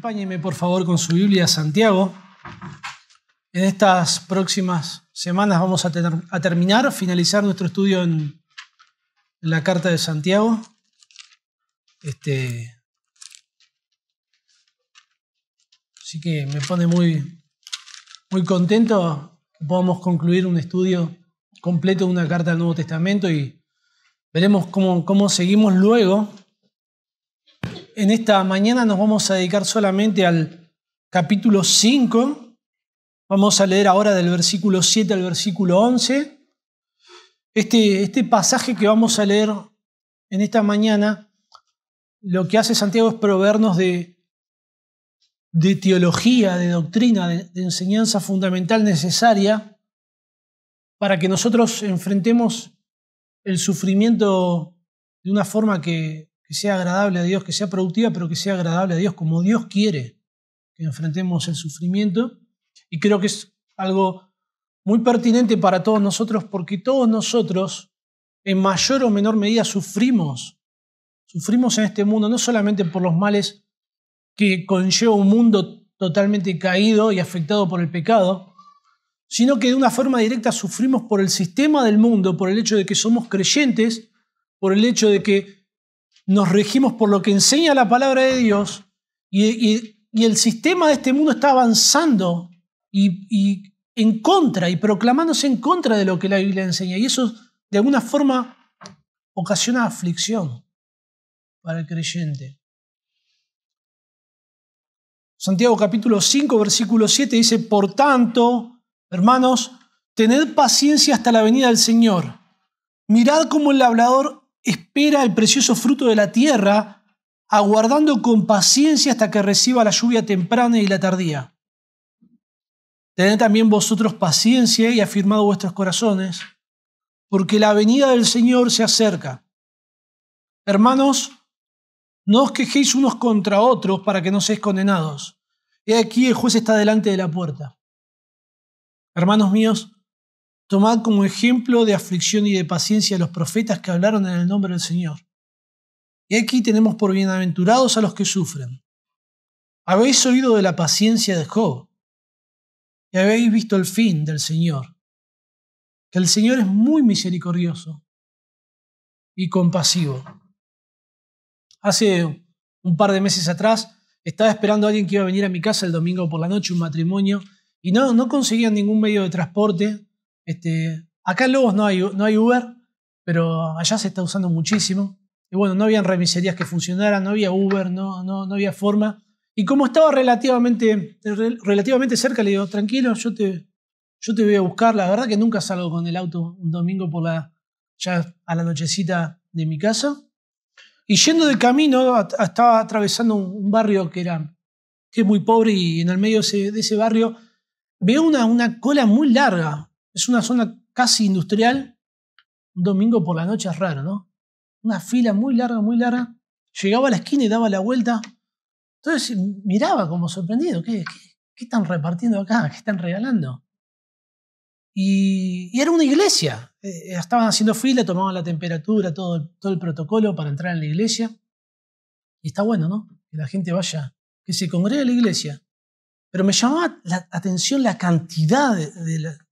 Acompáñeme por favor con su Biblia Santiago. En estas próximas semanas vamos a, tener, a terminar, finalizar nuestro estudio en, la carta de Santiago. Este, así que me pone muy, muy contento que podamos concluir un estudio completo de una carta del Nuevo Testamento y veremos cómo, cómo seguimos luego en esta mañana nos vamos a dedicar solamente al capítulo 5. Vamos a leer ahora del versículo 7 al versículo 11. Este, este pasaje que vamos a leer en esta mañana, lo que hace Santiago es proveernos de, de teología, de doctrina, de enseñanza fundamental necesaria para que nosotros enfrentemos el sufrimiento de una forma que que sea agradable a Dios, que sea productiva, pero que sea agradable a Dios, como Dios quiere que enfrentemos el sufrimiento. Y creo que es algo muy pertinente para todos nosotros, porque todos nosotros, en mayor o menor medida, sufrimos. Sufrimos en este mundo, no solamente por los males que conlleva un mundo totalmente caído y afectado por el pecado, sino que de una forma directa sufrimos por el sistema del mundo, por el hecho de que somos creyentes, por el hecho de que nos regimos por lo que enseña la palabra de Dios y, el sistema de este mundo está avanzando y, en contra y proclamándose en contra de lo que la Biblia enseña. Y eso de alguna forma ocasiona aflicción para el creyente. Santiago capítulo 5, versículo 7 dice, por tanto, hermanos, tened paciencia hasta la venida del Señor. Mirad cómo el hablador espera el precioso fruto de la tierra, aguardando con paciencia hasta que reciba la lluvia temprana y la tardía. Tened también vosotros paciencia y afirmado vuestros corazones, porque la venida del Señor se acerca. Hermanos, no os quejéis unos contra otros para que no seáis condenados. He aquí el juez está delante de la puerta. Hermanos míos, Tomad como ejemplo de aflicción y de paciencia a los profetas que hablaron en el nombre del Señor. Y aquí tenemos por bienaventurados a los que sufren. Habéis oído de la paciencia de Job y habéis visto el fin del Señor, que el Señor es muy misericordioso y compasivo. Hace un par de meses atrás estaba esperando a alguien que iba a venir a mi casa el domingo por la noche, un matrimonio, y no, no conseguían ningún medio de transporte este, acá en Lobos no hay, Uber, pero allá se está usando muchísimo. Y bueno, no habían remiserías que funcionaran, no había Uber, no, no, había forma. Y como estaba relativamente, relativamente cerca, le digo, tranquilo, yo te, yo te voy a buscar. La verdad que nunca salgo con el auto un domingo por la, ya a la nochecita de mi casa. Y yendo de camino, estaba atravesando un, barrio que era que es muy pobre y en el medio de ese barrio veo una, una cola muy larga. Es una zona casi industrial. Un domingo por la noche es raro, ¿no? Una fila muy larga, muy larga. Llegaba a la esquina y daba la vuelta. Entonces miraba como sorprendido. ¿Qué, qué, están repartiendo acá? ¿Qué están regalando? Y, era una iglesia. Eh, eh, estaban haciendo fila, tomaban la temperatura, todo, el protocolo para entrar en la iglesia. Y está bueno, ¿no? Que la gente vaya, que se congregue a la iglesia. Pero me llamaba la atención la cantidad de,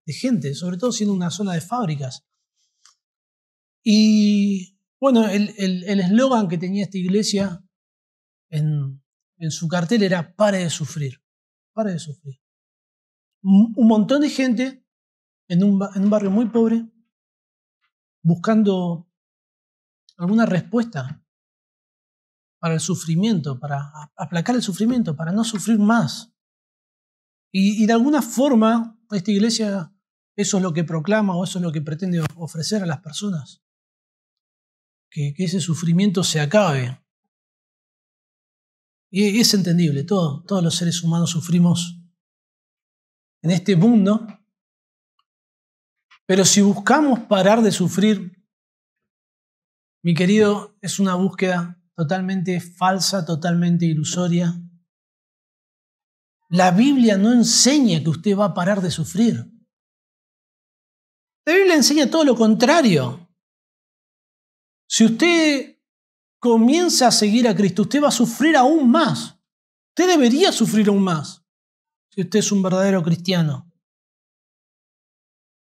de gente, sobre todo siendo una zona de fábricas. Y bueno, el eslogan que tenía esta iglesia en, su cartel era pare de sufrir, pare de sufrir. Un, montón de gente en un, en un barrio muy pobre buscando alguna respuesta para el sufrimiento, para aplacar el sufrimiento, para no sufrir más. y, de alguna forma, esta iglesia ¿Eso es lo que proclama o eso es lo que pretende ofrecer a las personas? Que, ese sufrimiento se acabe. Y, es entendible, todos los seres humanos sufrimos en este mundo, pero si buscamos parar de sufrir, mi querido, es una búsqueda totalmente falsa, totalmente ilusoria. La Biblia no enseña que usted va a parar de sufrir. La Biblia enseña todo lo contrario. Si usted comienza a seguir a Cristo, usted va a sufrir aún más. Usted debería sufrir aún más si usted es un verdadero cristiano.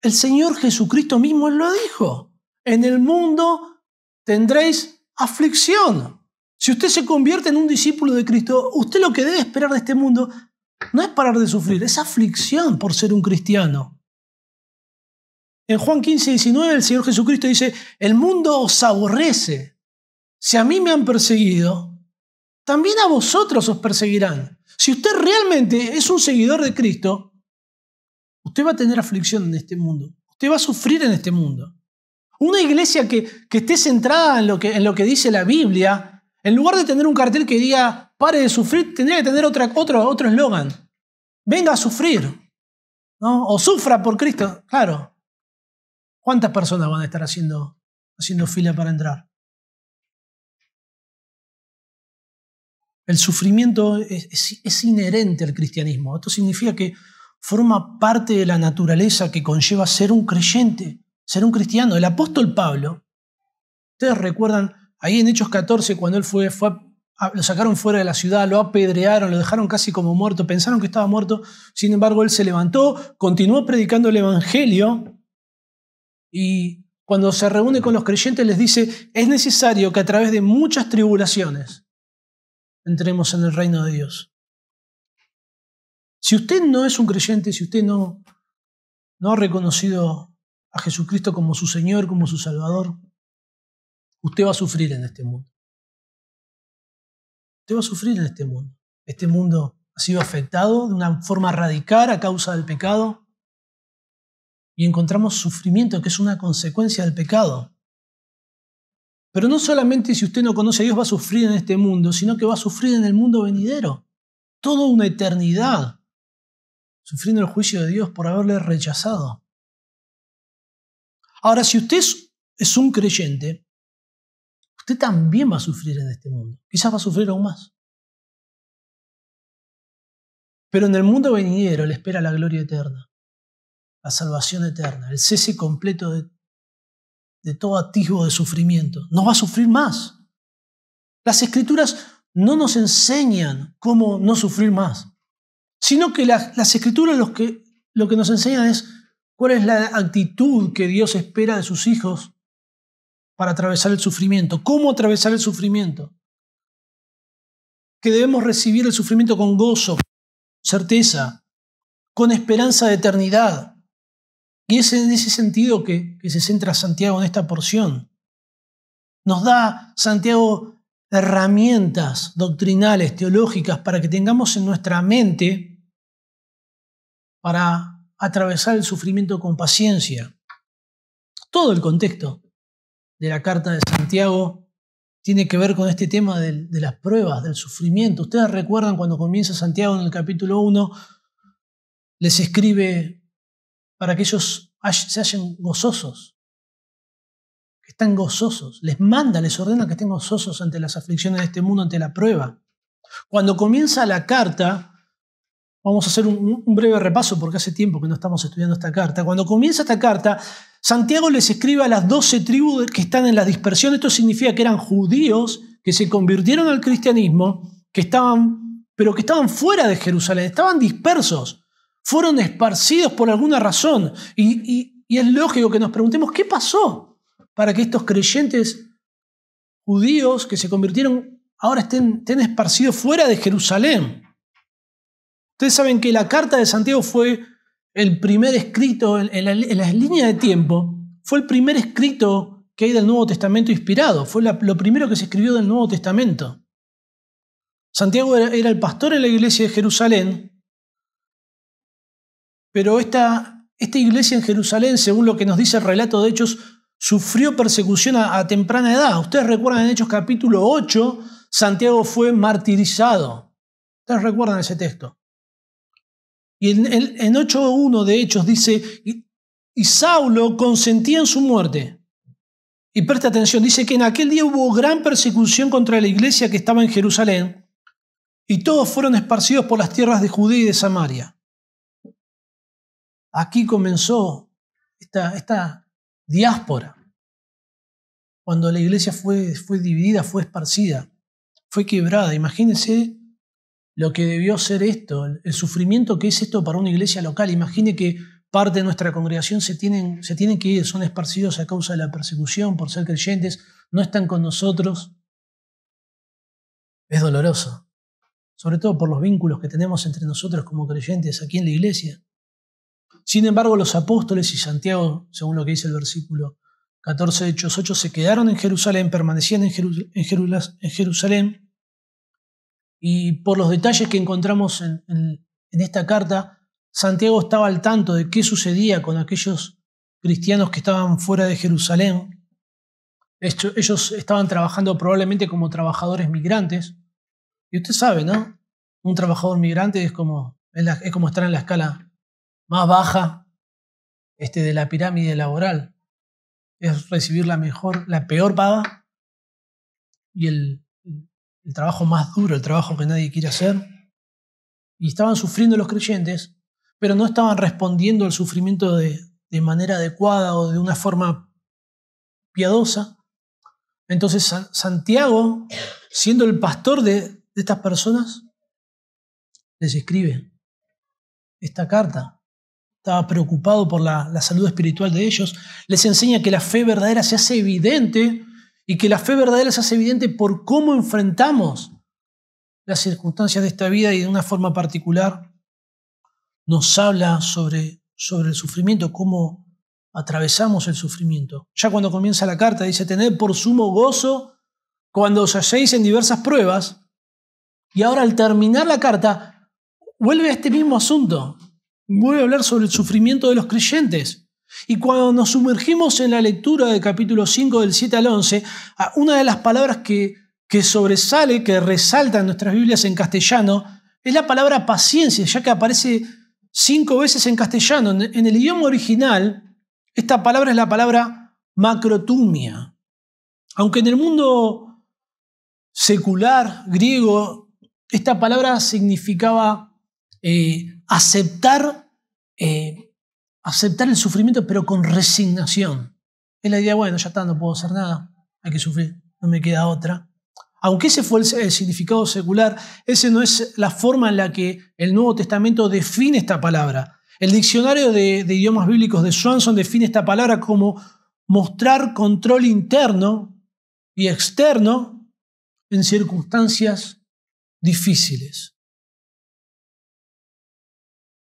El Señor Jesucristo mismo lo dijo. En el mundo tendréis aflicción. Si usted se convierte en un discípulo de Cristo, usted lo que debe esperar de este mundo no es parar de sufrir, es aflicción por ser un cristiano. En Juan 15, 19 el Señor Jesucristo dice, el mundo os aborrece. Si a mí me han perseguido, también a vosotros os perseguirán. Si usted realmente es un seguidor de Cristo, usted va a tener aflicción en este mundo. Usted va a sufrir en este mundo. Una iglesia que, que esté centrada en lo que, en lo que dice la Biblia, en lugar de tener un cartel que diga, pare de sufrir, tendría que tener otra, otro eslogan. Venga a sufrir. ¿no? O sufra por Cristo. Claro, ¿Cuántas personas van a estar haciendo, haciendo fila para entrar? El sufrimiento es, inherente al cristianismo. Esto significa que forma parte de la naturaleza que conlleva ser un creyente, ser un cristiano. El apóstol Pablo, ustedes recuerdan ahí en Hechos 14, cuando él fue, fue lo sacaron fuera de la ciudad, lo apedrearon, lo dejaron casi como muerto, pensaron que estaba muerto, sin embargo él se levantó, continuó predicando el Evangelio y cuando se reúne con los creyentes les dice, es necesario que a través de muchas tribulaciones entremos en el reino de Dios. Si usted no es un creyente, si usted no, ha reconocido a Jesucristo como su Señor, como su Salvador, usted va a sufrir en este mundo. Usted va a sufrir en este mundo. Este mundo ha sido afectado de una forma radical a causa del pecado y encontramos sufrimiento que es una consecuencia del pecado. Pero no solamente si usted no conoce a Dios va a sufrir en este mundo, sino que va a sufrir en el mundo venidero, toda una eternidad, sufriendo el juicio de Dios por haberle rechazado. Ahora, si usted es un creyente, usted también va a sufrir en este mundo, quizás va a sufrir aún más. Pero en el mundo venidero le espera la gloria eterna la salvación eterna, el cese completo de, todo atisbo de sufrimiento. No va a sufrir más. Las escrituras no nos enseñan cómo no sufrir más, sino que las, escrituras que, lo que nos enseñan es cuál es la actitud que Dios espera de sus hijos para atravesar el sufrimiento, cómo atravesar el sufrimiento, que debemos recibir el sufrimiento con gozo, certeza, con esperanza de eternidad. Y es en ese sentido que, se centra Santiago en esta porción. Nos da Santiago herramientas doctrinales, teológicas, para que tengamos en nuestra mente para atravesar el sufrimiento con paciencia. Todo el contexto de la carta de Santiago tiene que ver con este tema de, de las pruebas, del sufrimiento. Ustedes recuerdan cuando comienza Santiago en el capítulo 1, les escribe para que ellos se hallen gozosos, que están gozosos. Les manda, les ordena que estén gozosos ante las aflicciones de este mundo, ante la prueba. Cuando comienza la carta, vamos a hacer un, un, breve repaso porque hace tiempo que no estamos estudiando esta carta. Cuando comienza esta carta, Santiago les escribe a las doce tribus que están en la dispersión. Esto significa que eran judíos que se convirtieron al cristianismo, que estaban, pero que estaban fuera de Jerusalén, estaban dispersos fueron esparcidos por alguna razón. Y, es lógico que nos preguntemos qué pasó para que estos creyentes judíos que se convirtieron ahora estén, esparcidos fuera de Jerusalén. Ustedes saben que la carta de Santiago fue el primer escrito en, la, líneas línea de tiempo, fue el primer escrito que hay del Nuevo Testamento inspirado, fue lo primero que se escribió del Nuevo Testamento. Santiago era, el pastor en la iglesia de Jerusalén pero esta, esta iglesia en Jerusalén, según lo que nos dice el relato de Hechos, sufrió persecución a, temprana edad. Ustedes recuerdan en Hechos capítulo 8, Santiago fue martirizado. Ustedes recuerdan ese texto. Y en, en, 8.1 de Hechos dice, y, Saulo consentía en su muerte. Y presta atención, dice que en aquel día hubo gran persecución contra la iglesia que estaba en Jerusalén, y todos fueron esparcidos por las tierras de Judea y de Samaria. Aquí comenzó esta, diáspora. Cuando la iglesia fue, fue dividida, fue esparcida, fue quebrada. Imagínense lo que debió ser esto, el sufrimiento que es esto para una iglesia local. Imagine que parte de nuestra congregación se tienen, se tienen que ir, son esparcidos a causa de la persecución por ser creyentes, no están con nosotros. Es doloroso, sobre todo por los vínculos que tenemos entre nosotros como creyentes aquí en la iglesia. Sin embargo, los apóstoles y Santiago, según lo que dice el versículo 14 de Hechos 8, se quedaron en Jerusalén, permanecían en, Jerusalén, y por los detalles que encontramos en, esta carta, Santiago estaba al tanto de qué sucedía con aquellos cristianos que estaban fuera de Jerusalén. Ellos estaban trabajando probablemente como trabajadores migrantes. Y usted sabe, ¿no? Un trabajador migrante es como, es como estar en la escala más baja este, de la pirámide laboral es recibir la mejor, la peor paga y el, trabajo más duro, el trabajo que nadie quiere hacer. Y estaban sufriendo los creyentes, pero no estaban respondiendo al sufrimiento de, manera adecuada o de una forma piadosa. Entonces Santiago, siendo el pastor de, de estas personas, les escribe esta carta estaba preocupado por la, salud espiritual de ellos, les enseña que la fe verdadera se hace evidente y que la fe verdadera se hace evidente por cómo enfrentamos las circunstancias de esta vida y de una forma particular nos habla sobre, sobre el sufrimiento, cómo atravesamos el sufrimiento. Ya cuando comienza la carta dice, tened por sumo gozo cuando os halléis en diversas pruebas. Y ahora al terminar la carta, vuelve a este mismo asunto. Voy a hablar sobre el sufrimiento de los creyentes. Y cuando nos sumergimos en la lectura del capítulo 5 del 7 al 11, una de las palabras que, que sobresale, que resalta en nuestras Biblias en castellano, es la palabra paciencia, ya que aparece cinco veces en castellano. En el idioma original, esta palabra es la palabra macrotumia. Aunque en el mundo secular griego, esta palabra significaba eh, aceptar, eh, aceptar el sufrimiento, pero con resignación. Es la idea, bueno, ya está, no puedo hacer nada, hay que sufrir, no me queda otra. Aunque ese fue el, significado secular, esa no es la forma en la que el Nuevo Testamento define esta palabra. El diccionario de, de idiomas bíblicos de Swanson define esta palabra como mostrar control interno y externo en circunstancias difíciles.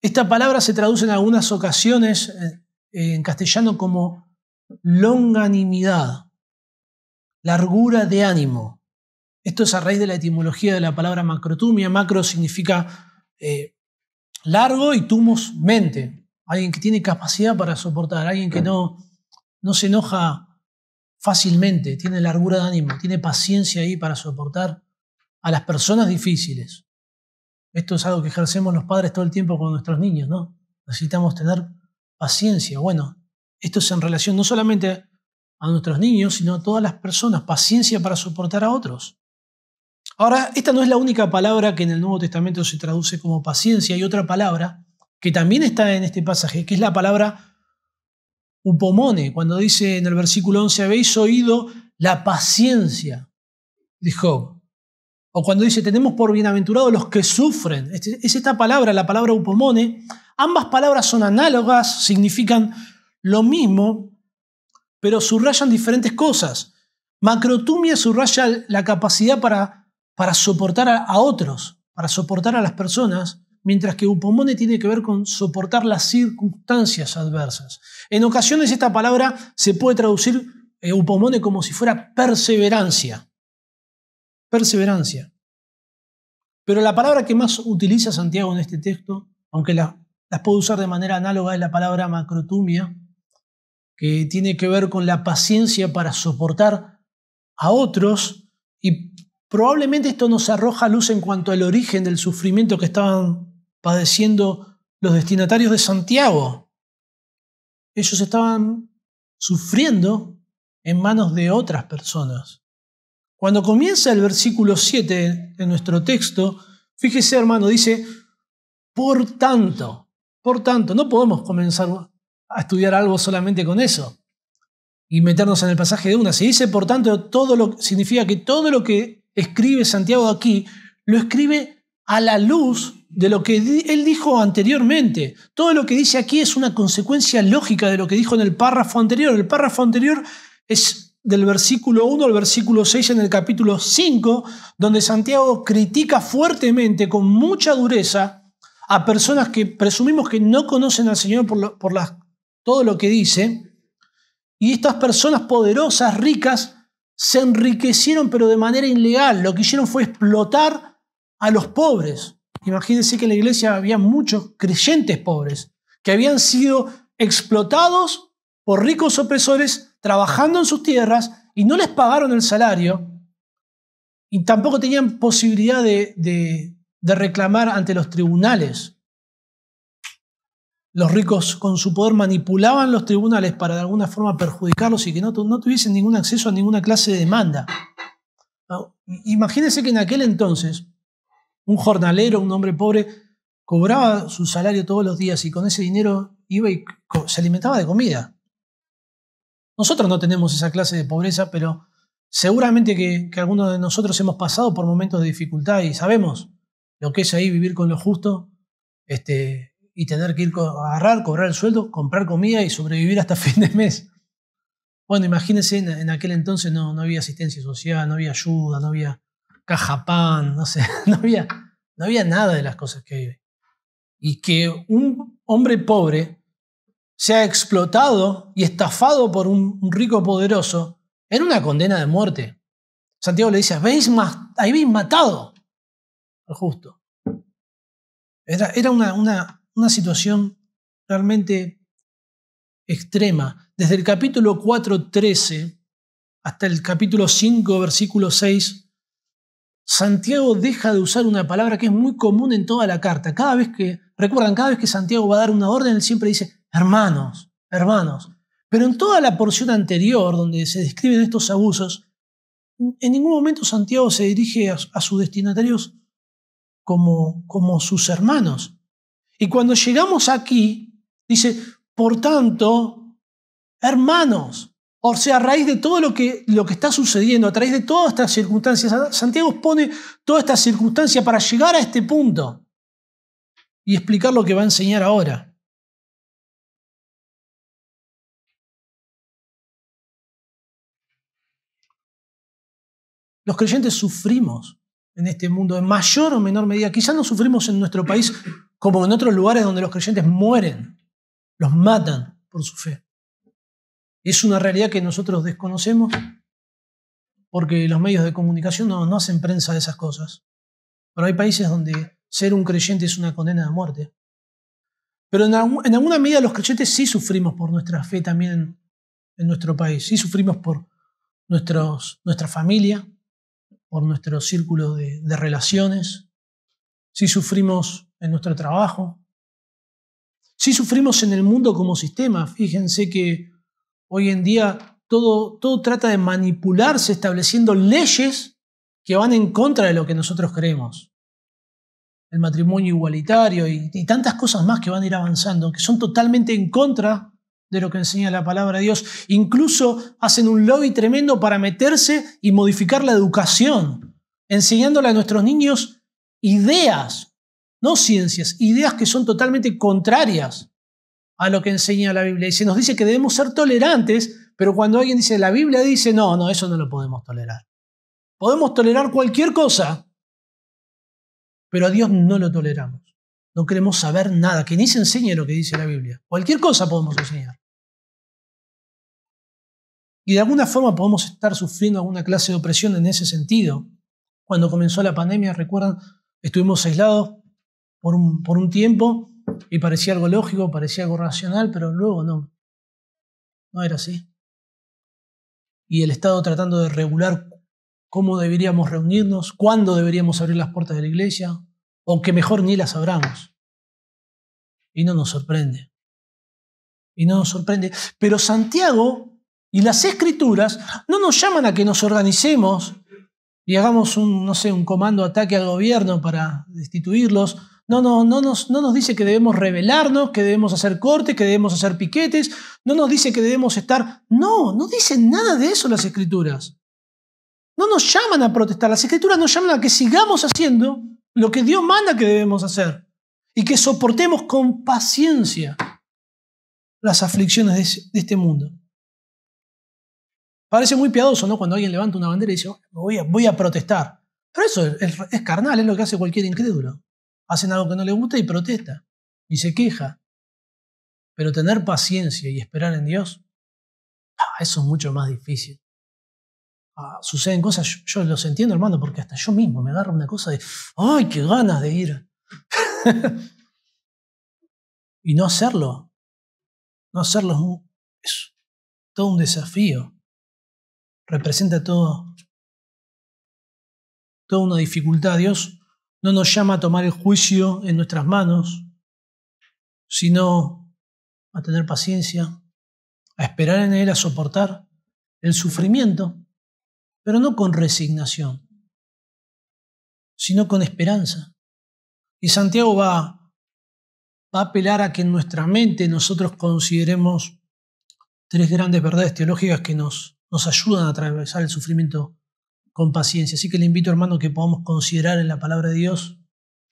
Esta palabra se traduce en algunas ocasiones eh, en castellano como longanimidad, largura de ánimo. Esto es a raíz de la etimología de la palabra macrotumia. Macro significa eh, largo y tumos mente. Alguien que tiene capacidad para soportar, alguien que no, no se enoja fácilmente, tiene largura de ánimo, tiene paciencia ahí para soportar a las personas difíciles. Esto es algo que ejercemos los padres todo el tiempo con nuestros niños, ¿no? Necesitamos tener paciencia. Bueno, esto es en relación no solamente a nuestros niños, sino a todas las personas, paciencia para soportar a otros. Ahora, esta no es la única palabra que en el Nuevo Testamento se traduce como paciencia, hay otra palabra que también está en este pasaje, que es la palabra upomone, cuando dice en el versículo 11, habéis oído la paciencia de Job. O cuando dice, tenemos por bienaventurados los que sufren. Este, es esta palabra, la palabra upomone. Ambas palabras son análogas, significan lo mismo, pero subrayan diferentes cosas. Macrotumia subraya la capacidad para, soportar a, otros, para soportar a las personas, mientras que upomone tiene que ver con soportar las circunstancias adversas. En ocasiones esta palabra se puede traducir eh, upomone como si fuera perseverancia perseverancia. Pero la palabra que más utiliza Santiago en este texto, aunque las puedo usar de manera análoga, es la palabra macrotumia, que tiene que ver con la paciencia para soportar a otros y probablemente esto nos arroja luz en cuanto al origen del sufrimiento que estaban padeciendo los destinatarios de Santiago. Ellos estaban sufriendo en manos de otras personas. Cuando comienza el versículo 7 de nuestro texto, fíjese hermano, dice, por tanto, por tanto, no podemos comenzar a estudiar algo solamente con eso y meternos en el pasaje de una. Si dice, por tanto, todo lo significa que todo lo que escribe Santiago aquí lo escribe a la luz de lo que él dijo anteriormente. Todo lo que dice aquí es una consecuencia lógica de lo que dijo en el párrafo anterior. El párrafo anterior es del versículo 1 al versículo 6 en el capítulo 5, donde Santiago critica fuertemente, con mucha dureza, a personas que presumimos que no conocen al Señor por, por todo lo que dice, y estas personas poderosas, ricas, se enriquecieron pero de manera ilegal, lo que hicieron fue explotar a los pobres. Imagínense que en la iglesia había muchos creyentes pobres que habían sido explotados por ricos opresores trabajando en sus tierras y no les pagaron el salario y tampoco tenían posibilidad de, reclamar ante los tribunales. Los ricos con su poder manipulaban los tribunales para de alguna forma perjudicarlos y que no, no tuviesen ningún acceso a ninguna clase de demanda. Ah, imagínense que en aquel entonces un jornalero, un hombre pobre, cobraba su salario todos los días y con ese dinero iba y se alimentaba de comida. Nosotros no tenemos esa clase de pobreza, pero seguramente que, algunos de nosotros hemos pasado por momentos de dificultad y sabemos lo que es ahí vivir con lo justo este, y tener que ir a agarrar, cobrar el sueldo, comprar comida y sobrevivir hasta fin de mes. Bueno, imagínense, en, aquel entonces no, no había asistencia social, no había ayuda, no había caja pan, no sé, no había, no había nada de las cosas que hay Y que un hombre pobre se ha explotado y estafado por un rico poderoso, en una condena de muerte. Santiago le dice, ahí veis matado al justo. Era, una, situación realmente extrema. Desde el capítulo 13 hasta el capítulo 5, versículo 6, Santiago deja de usar una palabra que es muy común en toda la carta. Cada vez que, recuerdan, cada vez que Santiago va a dar una orden, él siempre dice, Hermanos, hermanos. Pero en toda la porción anterior, donde se describen estos abusos, en ningún momento Santiago se dirige a, sus destinatarios como, como sus hermanos. Y cuando llegamos aquí, dice, por tanto, hermanos, o sea, a raíz de todo lo que, lo que está sucediendo, a través de todas estas circunstancias, Santiago pone todas estas circunstancias para llegar a este punto y explicar lo que va a enseñar ahora. Los creyentes sufrimos en este mundo en mayor o menor medida. Quizás no sufrimos en nuestro país como en otros lugares donde los creyentes mueren, los matan por su fe. Es una realidad que nosotros desconocemos porque los medios de comunicación no, hacen prensa de esas cosas. Pero hay países donde ser un creyente es una condena de muerte. Pero en, alguna medida los creyentes sí sufrimos por nuestra fe también en, nuestro país, sí sufrimos por nuestros, nuestra familia, por nuestro círculo de, relaciones, si sufrimos en nuestro trabajo, si sufrimos en el mundo como sistema. Fíjense que hoy en día todo, todo trata de manipularse estableciendo leyes que van en contra de lo que nosotros creemos. El matrimonio igualitario y, y tantas cosas más que van a ir avanzando, que son totalmente en contra de lo que enseña la palabra de Dios. Incluso hacen un lobby tremendo para meterse y modificar la educación, enseñándole a nuestros niños ideas, no ciencias, ideas que son totalmente contrarias a lo que enseña la Biblia. Y se nos dice que debemos ser tolerantes, pero cuando alguien dice la Biblia dice, no, no, eso no lo podemos tolerar. Podemos tolerar cualquier cosa, pero a Dios no lo toleramos. No queremos saber nada, que ni se enseñe lo que dice la Biblia. Cualquier cosa podemos enseñar. Y de alguna forma podemos estar sufriendo alguna clase de opresión en ese sentido. Cuando comenzó la pandemia, recuerdan, estuvimos aislados por un, por un tiempo y parecía algo lógico, parecía algo racional, pero luego no. No era así. Y el Estado tratando de regular cómo deberíamos reunirnos, cuándo deberíamos abrir las puertas de la iglesia, aunque mejor ni las abramos. Y no nos sorprende. Y no nos sorprende. Pero Santiago y las escrituras no nos llaman a que nos organicemos y hagamos un, no sé, un comando ataque al gobierno para destituirlos. No, no, no, nos, no nos dice que debemos rebelarnos, que debemos hacer cortes, que debemos hacer piquetes. No nos dice que debemos estar... No, no dicen nada de eso las escrituras. No nos llaman a protestar. Las escrituras nos llaman a que sigamos haciendo lo que Dios manda que debemos hacer y que soportemos con paciencia las aflicciones de este mundo. Parece muy piadoso, ¿no? Cuando alguien levanta una bandera y dice, voy a, protestar. Pero eso es, carnal, es lo que hace cualquier incrédulo. Hacen algo que no le gusta y protesta. Y se queja. Pero tener paciencia y esperar en Dios, ah, eso es mucho más difícil. Ah, suceden cosas, yo, los entiendo, hermano, porque hasta yo mismo me agarro una cosa de, ¡ay, qué ganas de ir! y no hacerlo, no hacerlo es todo un desafío representa todo, toda una dificultad. Dios no nos llama a tomar el juicio en nuestras manos, sino a tener paciencia, a esperar en Él, a soportar el sufrimiento, pero no con resignación, sino con esperanza. Y Santiago va, va a apelar a que en nuestra mente nosotros consideremos tres grandes verdades teológicas que nos nos ayudan a atravesar el sufrimiento con paciencia. Así que le invito, hermano, que podamos considerar en la palabra de Dios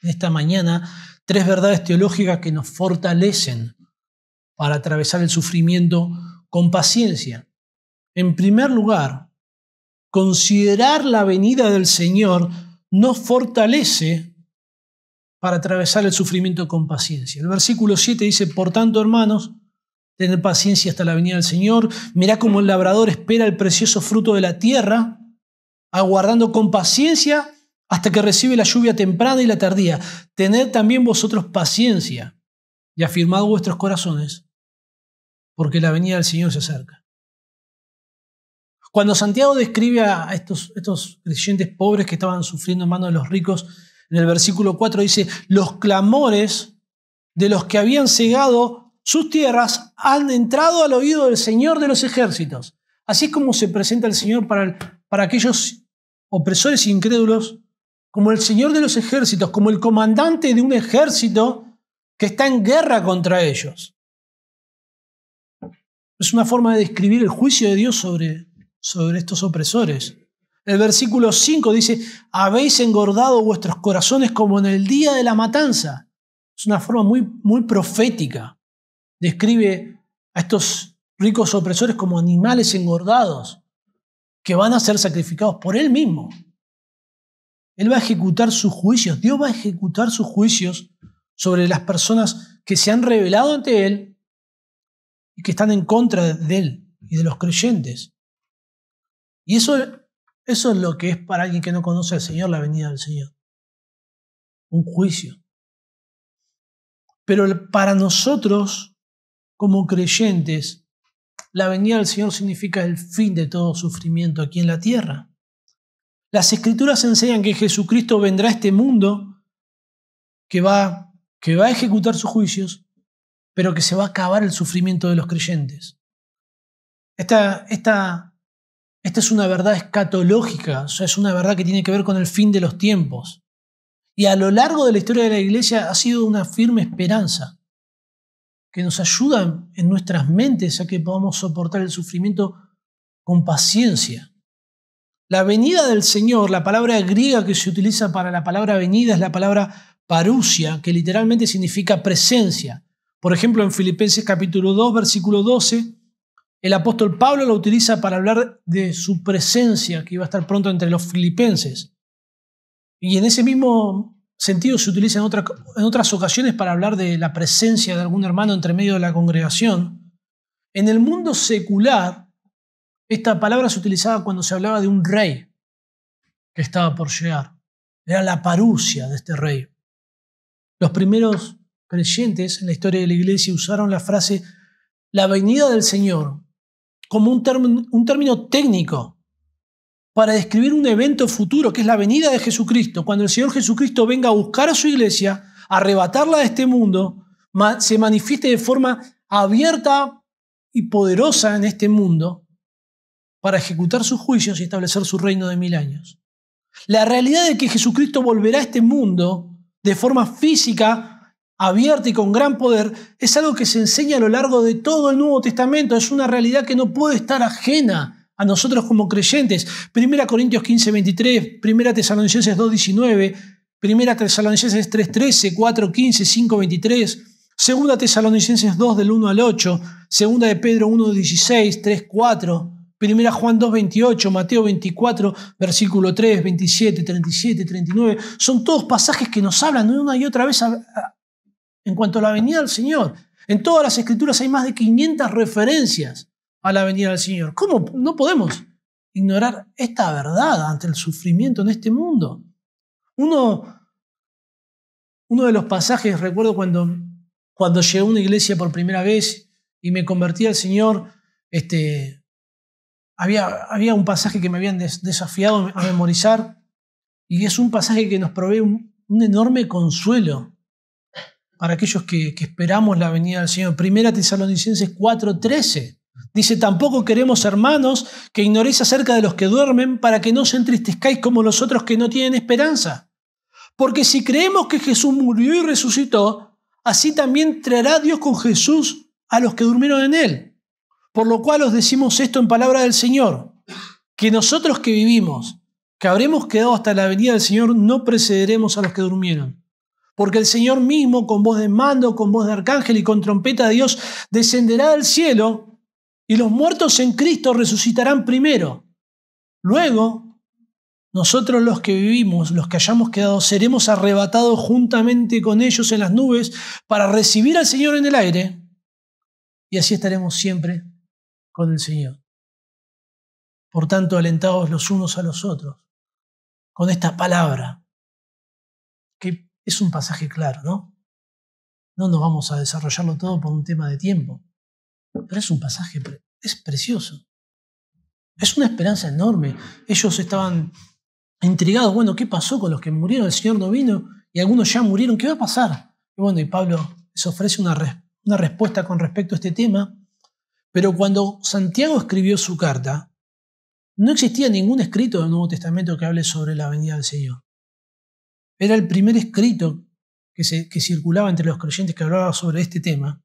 esta mañana tres verdades teológicas que nos fortalecen para atravesar el sufrimiento con paciencia. En primer lugar, considerar la venida del Señor nos fortalece para atravesar el sufrimiento con paciencia. El versículo 7 dice, por tanto, hermanos, tener paciencia hasta la venida del Señor. Mirá cómo el labrador espera el precioso fruto de la tierra, aguardando con paciencia hasta que recibe la lluvia temprana y la tardía. Tened también vosotros paciencia y afirmad vuestros corazones, porque la venida del Señor se acerca. Cuando Santiago describe a estos, estos creyentes pobres que estaban sufriendo en manos de los ricos, en el versículo 4 dice, los clamores de los que habían cegado sus tierras han entrado al oído del Señor de los ejércitos. Así es como se presenta el Señor para, aquellos opresores incrédulos, como el Señor de los ejércitos, como el comandante de un ejército que está en guerra contra ellos. Es una forma de describir el juicio de Dios sobre, estos opresores. El versículo 5 dice, habéis engordado vuestros corazones como en el día de la matanza. Es una forma muy, muy profética describe a estos ricos opresores como animales engordados que van a ser sacrificados por él mismo. Él va a ejecutar sus juicios, Dios va a ejecutar sus juicios sobre las personas que se han revelado ante él y que están en contra de él y de los creyentes. Y eso, es lo que es para alguien que no conoce al Señor, la venida del Señor. Un juicio. Pero para nosotros, como creyentes, la venida del Señor significa el fin de todo sufrimiento aquí en la tierra. Las escrituras enseñan que Jesucristo vendrá a este mundo, que va, que va a ejecutar sus juicios, pero que se va a acabar el sufrimiento de los creyentes. Esta, esta, esta es una verdad escatológica, sea, es una verdad que tiene que ver con el fin de los tiempos. Y a lo largo de la historia de la iglesia ha sido una firme esperanza que nos ayuda en nuestras mentes a que podamos soportar el sufrimiento con paciencia. La venida del Señor, la palabra griega que se utiliza para la palabra venida es la palabra parusia, que literalmente significa presencia. Por ejemplo, en Filipenses capítulo 2, versículo 12, el apóstol Pablo lo utiliza para hablar de su presencia que iba a estar pronto entre los filipenses. Y en ese mismo sentido se utiliza en, otras ocasiones para hablar de la presencia de algún hermano entre medio de la congregación. En el mundo secular, esta palabra se utilizaba cuando se hablaba de un rey que estaba por llegar. Era la parucia de este rey. Los primeros creyentes en la historia de la iglesia usaron la frase la venida del Señor como un, un término técnico para describir un evento futuro, que es la venida de Jesucristo, cuando el Señor Jesucristo venga a buscar a su iglesia, arrebatarla de este mundo, se manifieste de forma abierta y poderosa en este mundo para ejecutar sus juicios y establecer su reino de mil años. La realidad de que Jesucristo volverá a este mundo de forma física, abierta y con gran poder, es algo que se enseña a lo largo de todo el Nuevo Testamento, es una realidad que no puede estar ajena a nosotros como creyentes. 1 Corintios 15, 23, 1 Tesalonicenses 2, 19, 1 Tesalonicenses 3, 13, 4, 15, 5, 23, 2 Tesalonicenses 2, del 1 al 8, 2 de Pedro 1, 16, 3, 4, 1 Juan 2, 28, Mateo 24, versículo 3, 27, 37, 39. Son todos pasajes que nos hablan una y otra vez en cuanto a la venida del Señor. En todas las escrituras hay más de 500 referencias a la venida del Señor. ¿Cómo no podemos ignorar esta verdad ante el sufrimiento en este mundo? Uno, uno de los pasajes, recuerdo cuando, cuando llegué a una iglesia por primera vez y me convertí al Señor, este, había, había un pasaje que me habían desafiado a memorizar y es un pasaje que nos provee un, enorme consuelo para aquellos que, que, esperamos la venida del Señor. Primera Tesalonicenses 4:13 Dice, tampoco queremos, hermanos, que ignoréis acerca de los que duermen para que no os entristezcáis como los otros que no tienen esperanza. Porque si creemos que Jesús murió y resucitó, así también traerá Dios con Jesús a los que durmieron en él. Por lo cual os decimos esto en palabra del Señor, que nosotros que vivimos, que habremos quedado hasta la venida del Señor, no precederemos a los que durmieron. Porque el Señor mismo, con voz de mando, con voz de arcángel y con trompeta de Dios, descenderá del cielo y los muertos en Cristo resucitarán primero. Luego, nosotros los que vivimos, los que hayamos quedado, seremos arrebatados juntamente con ellos en las nubes para recibir al Señor en el aire. Y así estaremos siempre con el Señor. Por tanto, alentados los unos a los otros con esta palabra, que es un pasaje claro, ¿no? No nos vamos a desarrollarlo todo por un tema de tiempo. Pero es un pasaje, es precioso. Es una esperanza enorme. Ellos estaban intrigados, bueno, ¿qué pasó con los que murieron? El Señor no vino y algunos ya murieron, ¿qué va a pasar? Y bueno, y Pablo les ofrece una, respuesta con respecto a este tema, pero cuando Santiago escribió su carta, no existía ningún escrito del Nuevo Testamento que hable sobre la venida del Señor. Era el primer escrito que circulaba entre los creyentes que hablaba sobre este tema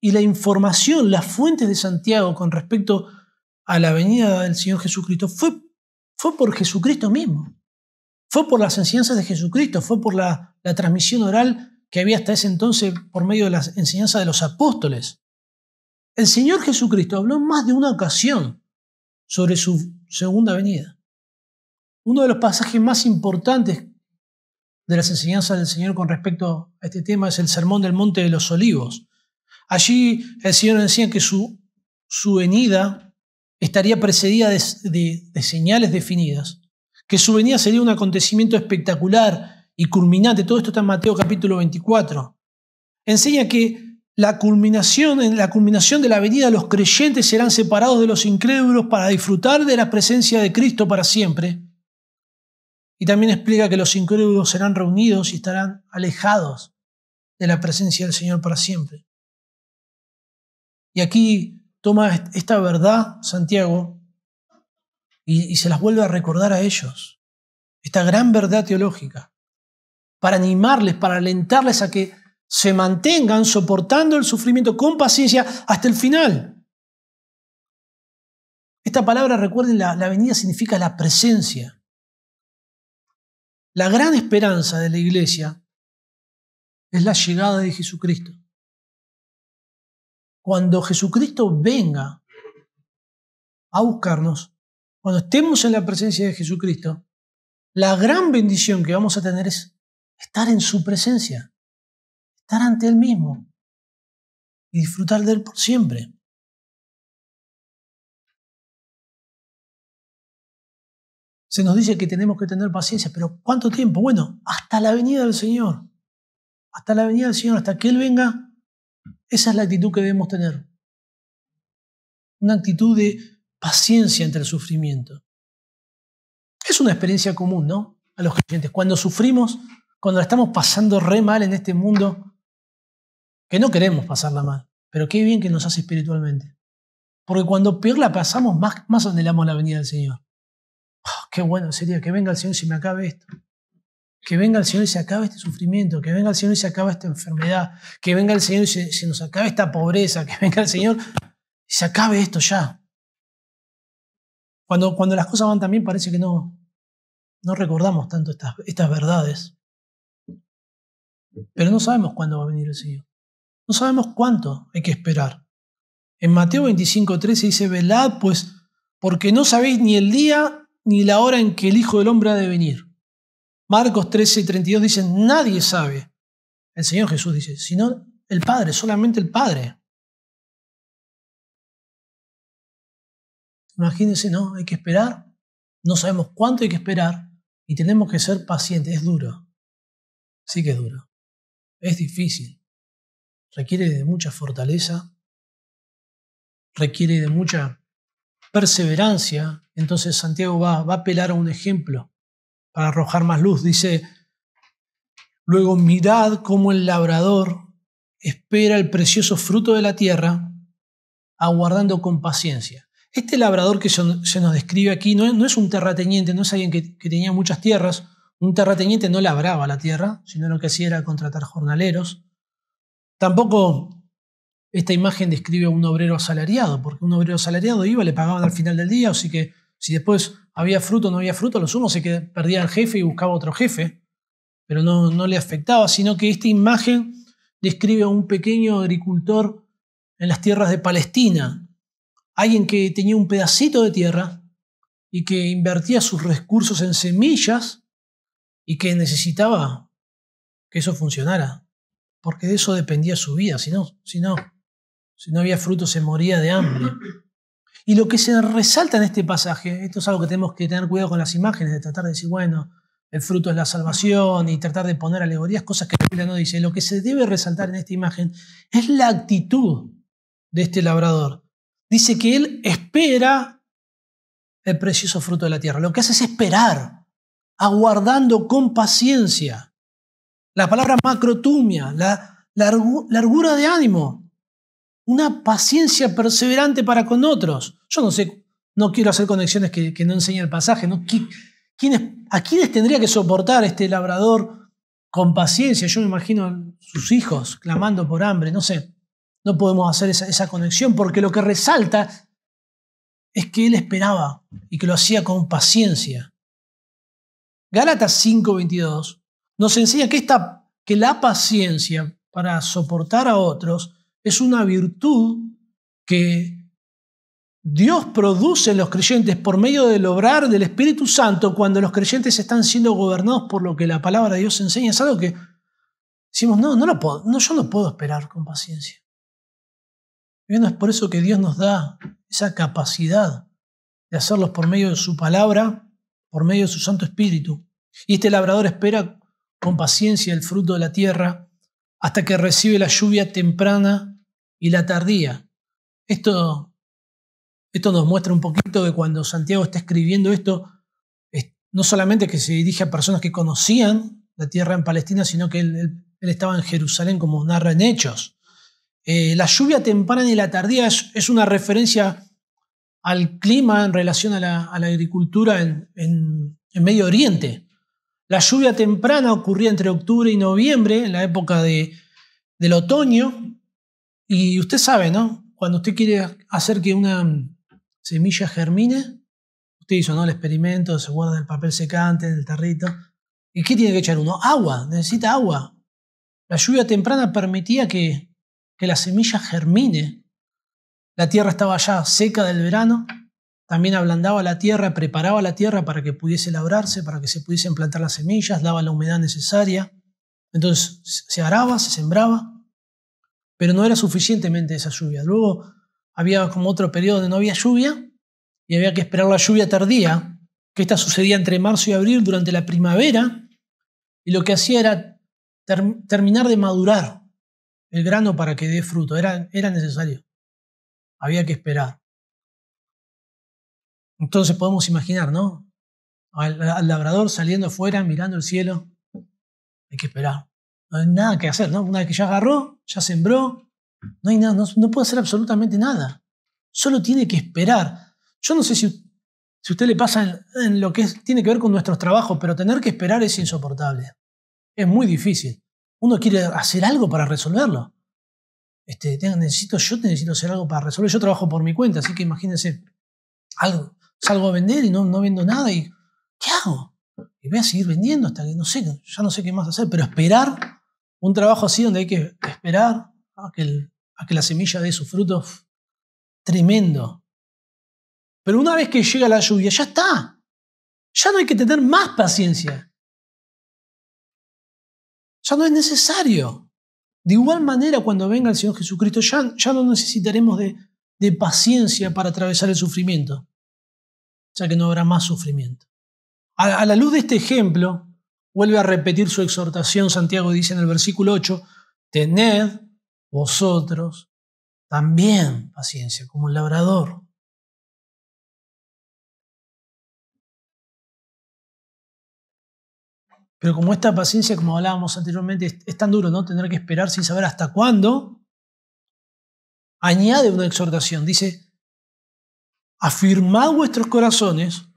y la información, las fuentes de Santiago con respecto a la venida del Señor Jesucristo fue, fue por Jesucristo mismo. Fue por las enseñanzas de Jesucristo, fue por la, la transmisión oral que había hasta ese entonces por medio de las enseñanzas de los apóstoles. El Señor Jesucristo habló en más de una ocasión sobre su segunda venida. Uno de los pasajes más importantes de las enseñanzas del Señor con respecto a este tema es el Sermón del Monte de los Olivos, Allí el Señor decía que su, venida estaría precedida de, señales definidas, que su venida sería un acontecimiento espectacular y culminante. Todo esto está en Mateo capítulo 24. Enseña que la culminación, en la culminación de la venida, los creyentes serán separados de los incrédulos para disfrutar de la presencia de Cristo para siempre. Y también explica que los incrédulos serán reunidos y estarán alejados de la presencia del Señor para siempre. Y aquí toma esta verdad Santiago y, se las vuelve a recordar a ellos, esta gran verdad teológica, para animarles, para alentarles a que se mantengan soportando el sufrimiento con paciencia hasta el final. Esta palabra, recuerden, la, venida significa la presencia. La gran esperanza de la iglesia es la llegada de Jesucristo cuando Jesucristo venga a buscarnos, cuando estemos en la presencia de Jesucristo, la gran bendición que vamos a tener es estar en su presencia, estar ante Él mismo y disfrutar de Él por siempre. Se nos dice que tenemos que tener paciencia, pero ¿cuánto tiempo? Bueno, hasta la venida del Señor, hasta la venida del Señor, hasta que Él venga esa es la actitud que debemos tener. Una actitud de paciencia entre el sufrimiento. Es una experiencia común, ¿no? A los creyentes. Cuando sufrimos, cuando la estamos pasando re mal en este mundo, que no queremos pasarla mal, pero qué bien que nos hace espiritualmente. Porque cuando peor la pasamos, más, más anhelamos la venida del Señor. Oh, qué bueno sería que venga el Señor y me acabe esto. Que venga el Señor y se acabe este sufrimiento, que venga el Señor y se acabe esta enfermedad, que venga el Señor y se, nos acabe esta pobreza, que venga el Señor y se acabe esto ya. Cuando, cuando las cosas van tan bien parece que no, no recordamos tanto estas, estas verdades. Pero no sabemos cuándo va a venir el Señor. No sabemos cuánto hay que esperar. En Mateo 25:13 dice, velad pues, porque no sabéis ni el día ni la hora en que el Hijo del Hombre ha de venir. Marcos 13 y 32 dicen, nadie sabe. El Señor Jesús dice, sino el Padre, solamente el Padre. Imagínense, ¿no? Hay que esperar. No sabemos cuánto hay que esperar y tenemos que ser pacientes. Es duro. Sí que es duro. Es difícil. Requiere de mucha fortaleza. Requiere de mucha perseverancia. Entonces Santiago va, va a apelar a un ejemplo para arrojar más luz. Dice, luego mirad cómo el labrador espera el precioso fruto de la tierra, aguardando con paciencia. Este labrador que se nos describe aquí no es, un terrateniente, no es alguien que, que, tenía muchas tierras. Un terrateniente no labraba la tierra, sino lo que hacía era contratar jornaleros. Tampoco esta imagen describe a un obrero asalariado, porque un obrero asalariado iba, le pagaban al final del día, así que si después había fruto o no había fruto, los sumo se que perdía el jefe y buscaba otro jefe, pero no, no le afectaba, sino que esta imagen describe a un pequeño agricultor en las tierras de Palestina, alguien que tenía un pedacito de tierra y que invertía sus recursos en semillas y que necesitaba que eso funcionara, porque de eso dependía su vida, si no, si no, si no había fruto se moría de hambre. Y lo que se resalta en este pasaje, esto es algo que tenemos que tener cuidado con las imágenes, de tratar de decir, bueno, el fruto es la salvación y tratar de poner alegorías, cosas que la Biblia no dice. Lo que se debe resaltar en esta imagen es la actitud de este labrador. Dice que él espera el precioso fruto de la tierra. Lo que hace es esperar, aguardando con paciencia. La palabra macrotumia, la, la largura de ánimo una paciencia perseverante para con otros. Yo no sé, no quiero hacer conexiones que, no enseña el pasaje, ¿no? ¿Quién ¿A quiénes tendría que soportar este labrador con paciencia? Yo me imagino a sus hijos clamando por hambre, no sé. No podemos hacer esa, conexión porque lo que resalta es que él esperaba y que lo hacía con paciencia. Gálatas 5:22 nos enseña que, esta, que la paciencia para soportar a otros es una virtud que Dios produce en los creyentes por medio del obrar del Espíritu Santo cuando los creyentes están siendo gobernados por lo que la palabra de Dios enseña. Es algo que decimos, no, no lo puedo, yo no puedo esperar con paciencia. Y es por eso que Dios nos da esa capacidad de hacerlos por medio de su palabra, por medio de su Santo Espíritu. Y este labrador espera con paciencia el fruto de la tierra hasta que recibe la lluvia temprana y la tardía. Esto, nos muestra un poquito que cuando Santiago está escribiendo esto, no solamente que se dirige a personas que conocían la tierra en Palestina, sino que él, estaba en Jerusalén, como narra en Hechos. Eh, la lluvia temprana y la tardía es, una referencia al clima en relación a la, agricultura en Medio Oriente. La lluvia temprana ocurría entre octubre y noviembre, en la época de, del otoño. Y usted sabe, ¿no? Cuando usted quiere hacer que una semilla germine, usted hizo, El experimento, se guarda en el papel secante, en el tarrito. ¿Y qué tiene que echar uno? Agua, necesita agua. La lluvia temprana permitía que, que la semilla germine. La tierra estaba ya seca del verano, también ablandaba la tierra, preparaba la tierra para que pudiese labrarse, para que se pudiesen plantar las semillas, daba la humedad necesaria. Entonces se araba, se sembraba, pero no era suficientemente esa lluvia. Luego había como otro periodo donde no había lluvia y había que esperar la lluvia tardía, que esta sucedía entre marzo y abril durante la primavera, y lo que hacía era terminar de madurar el grano para que dé fruto, era, era necesario, había que esperar. Entonces podemos imaginar, ¿no? Al, labrador saliendo afuera, mirando el cielo. Hay que esperar. No hay nada que hacer, ¿no? Una vez que ya agarró, ya sembró, no hay nada, no, puede hacer absolutamente nada. Solo tiene que esperar. Yo no sé si, si a usted le pasa en, lo que tiene que ver con nuestros trabajos, pero tener que esperar es insoportable. Es muy difícil. Uno quiere hacer algo para resolverlo. Este, necesito, yo necesito hacer algo para resolver. Yo trabajo por mi cuenta, así que imagínense algo, salgo a vender y no, no vendo nada y ¿qué hago? Y voy a seguir vendiendo hasta que no sé, ya no sé qué más hacer, pero esperar un trabajo así donde hay que esperar a que, a que la semilla dé su fruto, tremendo. Pero una vez que llega la lluvia, ya está. Ya no hay que tener más paciencia. Ya no es necesario. De igual manera, cuando venga el Señor Jesucristo, ya, ya no necesitaremos de paciencia para atravesar el sufrimiento ya que no habrá más sufrimiento. A, la luz de este ejemplo, vuelve a repetir su exhortación, Santiago dice en el versículo 8, tened vosotros también paciencia como el labrador. Pero como esta paciencia, como hablábamos anteriormente, es, es, tan duro, ¿no? Tener que esperar sin saber hasta cuándo. Añade una exhortación. Dice, afirmad vuestros corazones,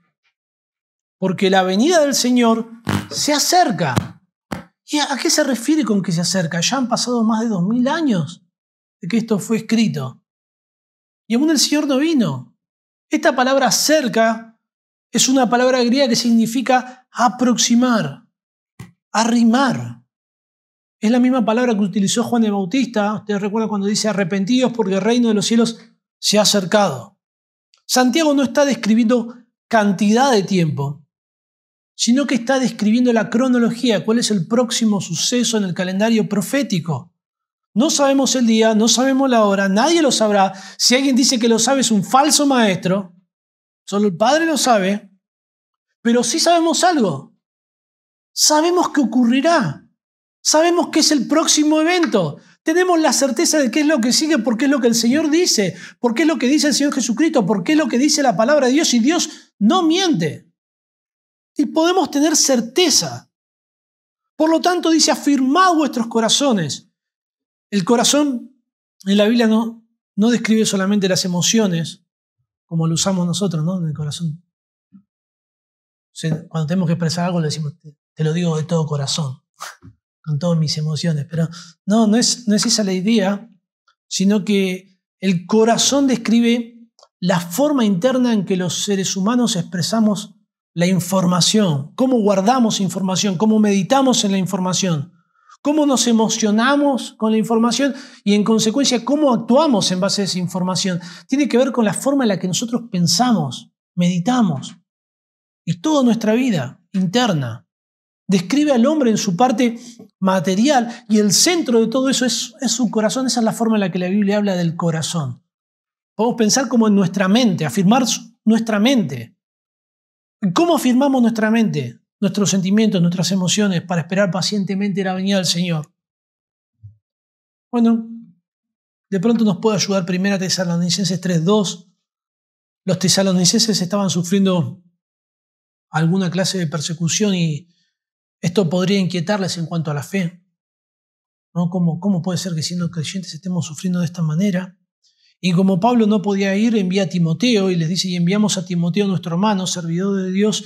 porque la venida del Señor se acerca. ¿Y a qué se refiere con que se acerca? Ya han pasado más de dos mil años de que esto fue escrito. Y aún el Señor no vino. Esta palabra cerca es una palabra griega que significa aproximar, arrimar. Es la misma palabra que utilizó Juan el Bautista. Ustedes recuerdan cuando dice arrepentidos porque el reino de los cielos se ha acercado. Santiago no está describiendo cantidad de tiempo, sino que está describiendo la cronología, cuál es el próximo suceso en el calendario profético. No sabemos el día, no sabemos la hora, nadie lo sabrá. Si alguien dice que lo sabe es un falso maestro, solo el Padre lo sabe, pero sí sabemos algo. Sabemos qué ocurrirá, sabemos que es el próximo evento, tenemos la certeza de qué es lo que sigue, porque es lo que el Señor dice, porque es lo que dice el Señor Jesucristo, porque es lo que dice la palabra de Dios y Dios no miente. Y podemos tener certeza. Por lo tanto, dice, afirmad vuestros corazones. El corazón en la Biblia no, describe solamente las emociones, como lo usamos nosotros, ¿no? En el corazón. cuando tenemos que expresar algo, le decimos, te lo digo de todo corazón con todas mis emociones, pero no, no es, es esa la idea, sino que el corazón describe la forma interna en que los seres humanos expresamos la información, cómo guardamos información, cómo meditamos en la información, cómo nos emocionamos con la información y en consecuencia cómo actuamos en base a esa información. Tiene que ver con la forma en la que nosotros pensamos, meditamos y toda nuestra vida interna describe al hombre en su parte material y el centro de todo eso es, su corazón. Esa es la forma en la que la Biblia habla del corazón. Podemos pensar como en nuestra mente, afirmar nuestra mente. ¿Cómo afirmamos nuestra mente, nuestros sentimientos, nuestras emociones para esperar pacientemente la venida del Señor? Bueno, de pronto nos puede ayudar primero a Tesalonicenses 3.2. Los tesalonicenses estaban sufriendo alguna clase de persecución y esto podría inquietarles en cuanto a la fe. ¿no? ¿Cómo, ¿Cómo puede ser que siendo creyentes estemos sufriendo de esta manera? Y como Pablo no podía ir, envía a Timoteo y les dice, y enviamos a Timoteo nuestro hermano, servidor de Dios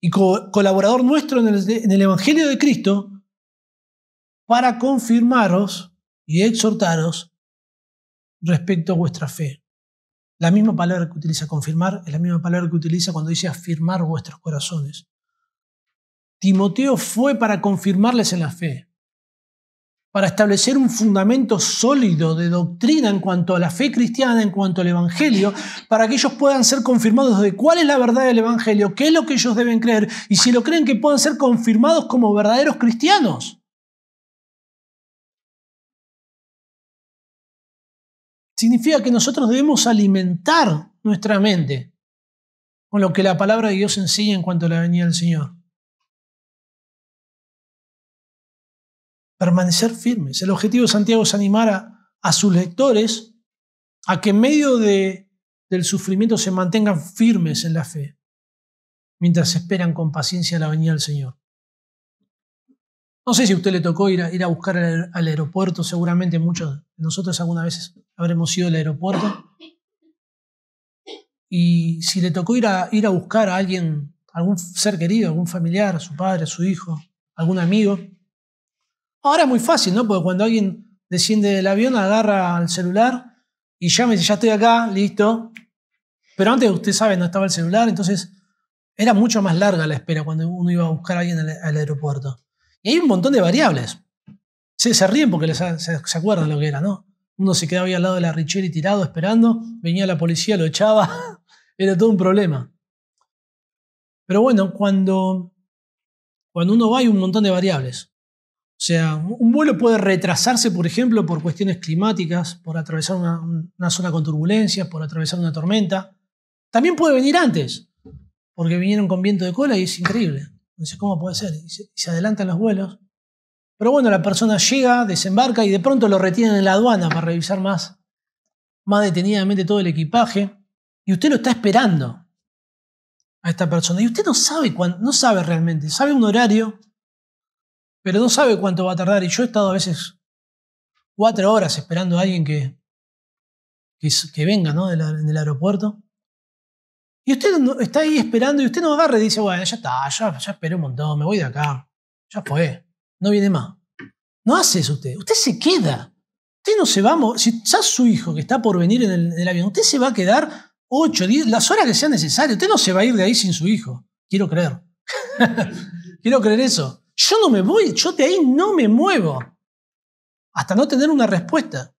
y colaborador nuestro en el Evangelio de Cristo, para confirmaros y exhortaros respecto a vuestra fe. La misma palabra que utiliza confirmar es la misma palabra que utiliza cuando dice afirmar vuestros corazones. Timoteo fue para confirmarles en la fe, para establecer un fundamento sólido de doctrina en cuanto a la fe cristiana, en cuanto al Evangelio, para que ellos puedan ser confirmados de cuál es la verdad del Evangelio, qué es lo que ellos deben creer, y si lo creen que puedan ser confirmados como verdaderos cristianos. Significa que nosotros debemos alimentar nuestra mente con lo que la palabra de Dios enseña en cuanto a la venida del Señor. permanecer firmes. El objetivo de Santiago es animar a, sus lectores a que en medio del sufrimiento se mantengan firmes en la fe, mientras esperan con paciencia la venida del Señor. No sé si a usted le tocó ir a, buscar al, aeropuerto, seguramente muchos de nosotros alguna vez habremos ido al aeropuerto. Y si le tocó ir a, ir a buscar a alguien, algún ser querido, algún familiar, a su padre, a su hijo, algún amigo, Ahora es muy fácil, ¿no? Porque cuando alguien desciende del avión, agarra el celular y llama y dice, ya estoy acá, listo. Pero antes, usted sabe, no estaba el celular, entonces era mucho más larga la espera cuando uno iba a buscar a alguien al, aeropuerto. Y hay un montón de variables. Se, se ríen porque se, acuerdan lo que era, ¿no? Uno se quedaba ahí al lado de la y tirado esperando, venía la policía, lo echaba, era todo un problema. Pero bueno, cuando, cuando uno va hay un montón de variables. O sea, un vuelo puede retrasarse, por ejemplo, por cuestiones climáticas, por atravesar una, zona con turbulencias, por atravesar una tormenta. También puede venir antes, porque vinieron con viento de cola y es increíble. Entonces, ¿cómo puede ser? Y se, adelantan los vuelos. Pero bueno, la persona llega, desembarca y de pronto lo retienen en la aduana para revisar más, más detenidamente todo el equipaje. Y usted lo está esperando a esta persona. Y usted no sabe, cuándo, no sabe realmente, sabe un horario, pero no sabe cuánto va a tardar. Y yo he estado a veces cuatro horas esperando a alguien que, que, venga ¿no? en el aeropuerto. Y usted está ahí esperando y usted no agarra y dice, bueno, ya está, ya, esperé un montón, me voy de acá, ya fue, no viene más. No hace eso usted, usted se queda. Usted no se va Si ya su hijo que está por venir en el, avión, usted se va a quedar ocho, 10, las horas que sean necesarias. Usted no se va a ir de ahí sin su hijo. Quiero creer. Quiero creer eso. Yo no me voy, yo de ahí no me muevo hasta no tener una respuesta.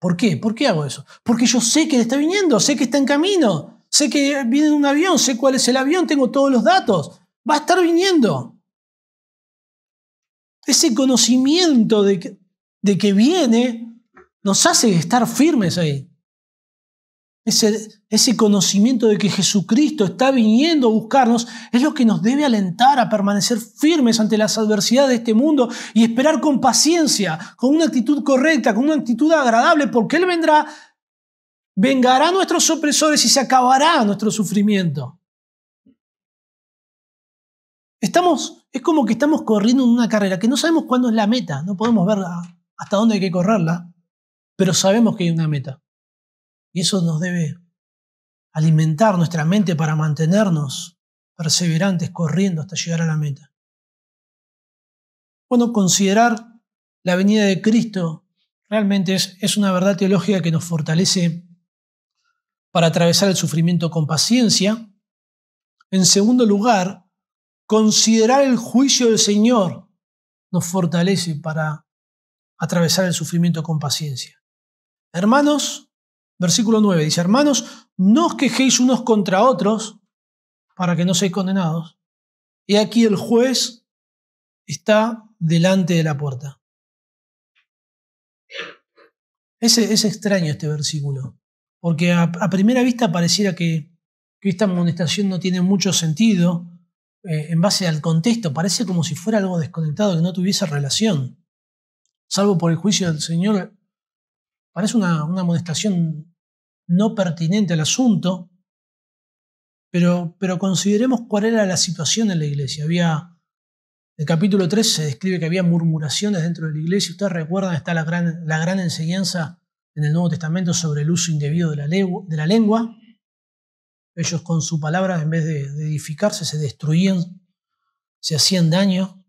¿Por qué? ¿Por qué hago eso? Porque yo sé que está viniendo, sé que está en camino, sé que viene un avión, sé cuál es el avión, tengo todos los datos, va a estar viniendo. Ese conocimiento de de que viene nos hace estar firmes ahí. Ese, ese, conocimiento de que Jesucristo está viniendo a buscarnos es lo que nos debe alentar a permanecer firmes ante las adversidades de este mundo y esperar con paciencia, con una actitud correcta, con una actitud agradable, porque Él vendrá, vengará a nuestros opresores y se acabará nuestro sufrimiento. Estamos, es como que estamos corriendo en una carrera que no sabemos cuándo es la meta, no podemos ver hasta dónde hay que correrla, pero sabemos que hay una meta. Y eso nos debe alimentar nuestra mente para mantenernos perseverantes, corriendo hasta llegar a la meta. Bueno, considerar la venida de Cristo realmente es, es una verdad teológica que nos fortalece para atravesar el sufrimiento con paciencia. En segundo lugar, considerar el juicio del Señor nos fortalece para atravesar el sufrimiento con paciencia. Hermanos, Versículo 9 dice, hermanos, no os quejéis unos contra otros para que no seáis condenados. Y aquí el juez está delante de la puerta. Es, es extraño este versículo, porque a, primera vista pareciera que, esta amonestación no tiene mucho sentido eh, en base al contexto, parece como si fuera algo desconectado, que no tuviese relación, salvo por el juicio del Señor. Parece una, una amonestación no pertinente al asunto, pero, pero consideremos cuál era la situación en la iglesia. Había, en el capítulo 13 se describe que había murmuraciones dentro de la iglesia. Ustedes recuerdan, está la gran, la gran enseñanza en el Nuevo Testamento sobre el uso indebido de la, lengua. Ellos con su palabra, en vez de, de edificarse, se destruían, se hacían daño.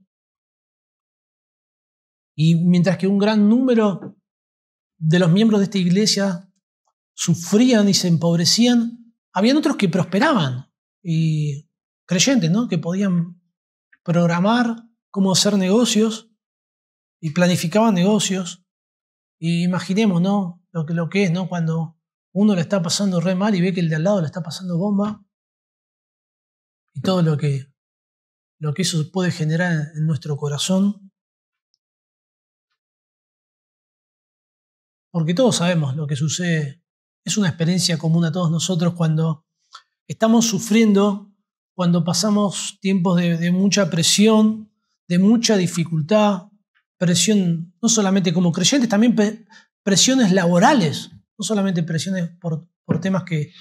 Y mientras que un gran número de los miembros de esta iglesia sufrían y se empobrecían, habían otros que prosperaban y creyentes, ¿no? Que podían programar cómo hacer negocios y planificaban negocios. Y imaginemos, ¿no? Lo que, lo que es, ¿no? Cuando uno le está pasando re mal y ve que el de al lado le está pasando bomba y todo lo que, lo que eso puede generar en nuestro corazón. Porque todos sabemos lo que sucede es una experiencia común a todos nosotros cuando estamos sufriendo, cuando pasamos tiempos de, mucha presión, de mucha dificultad, presión no solamente como creyentes, también presiones laborales, no solamente presiones por, temas que,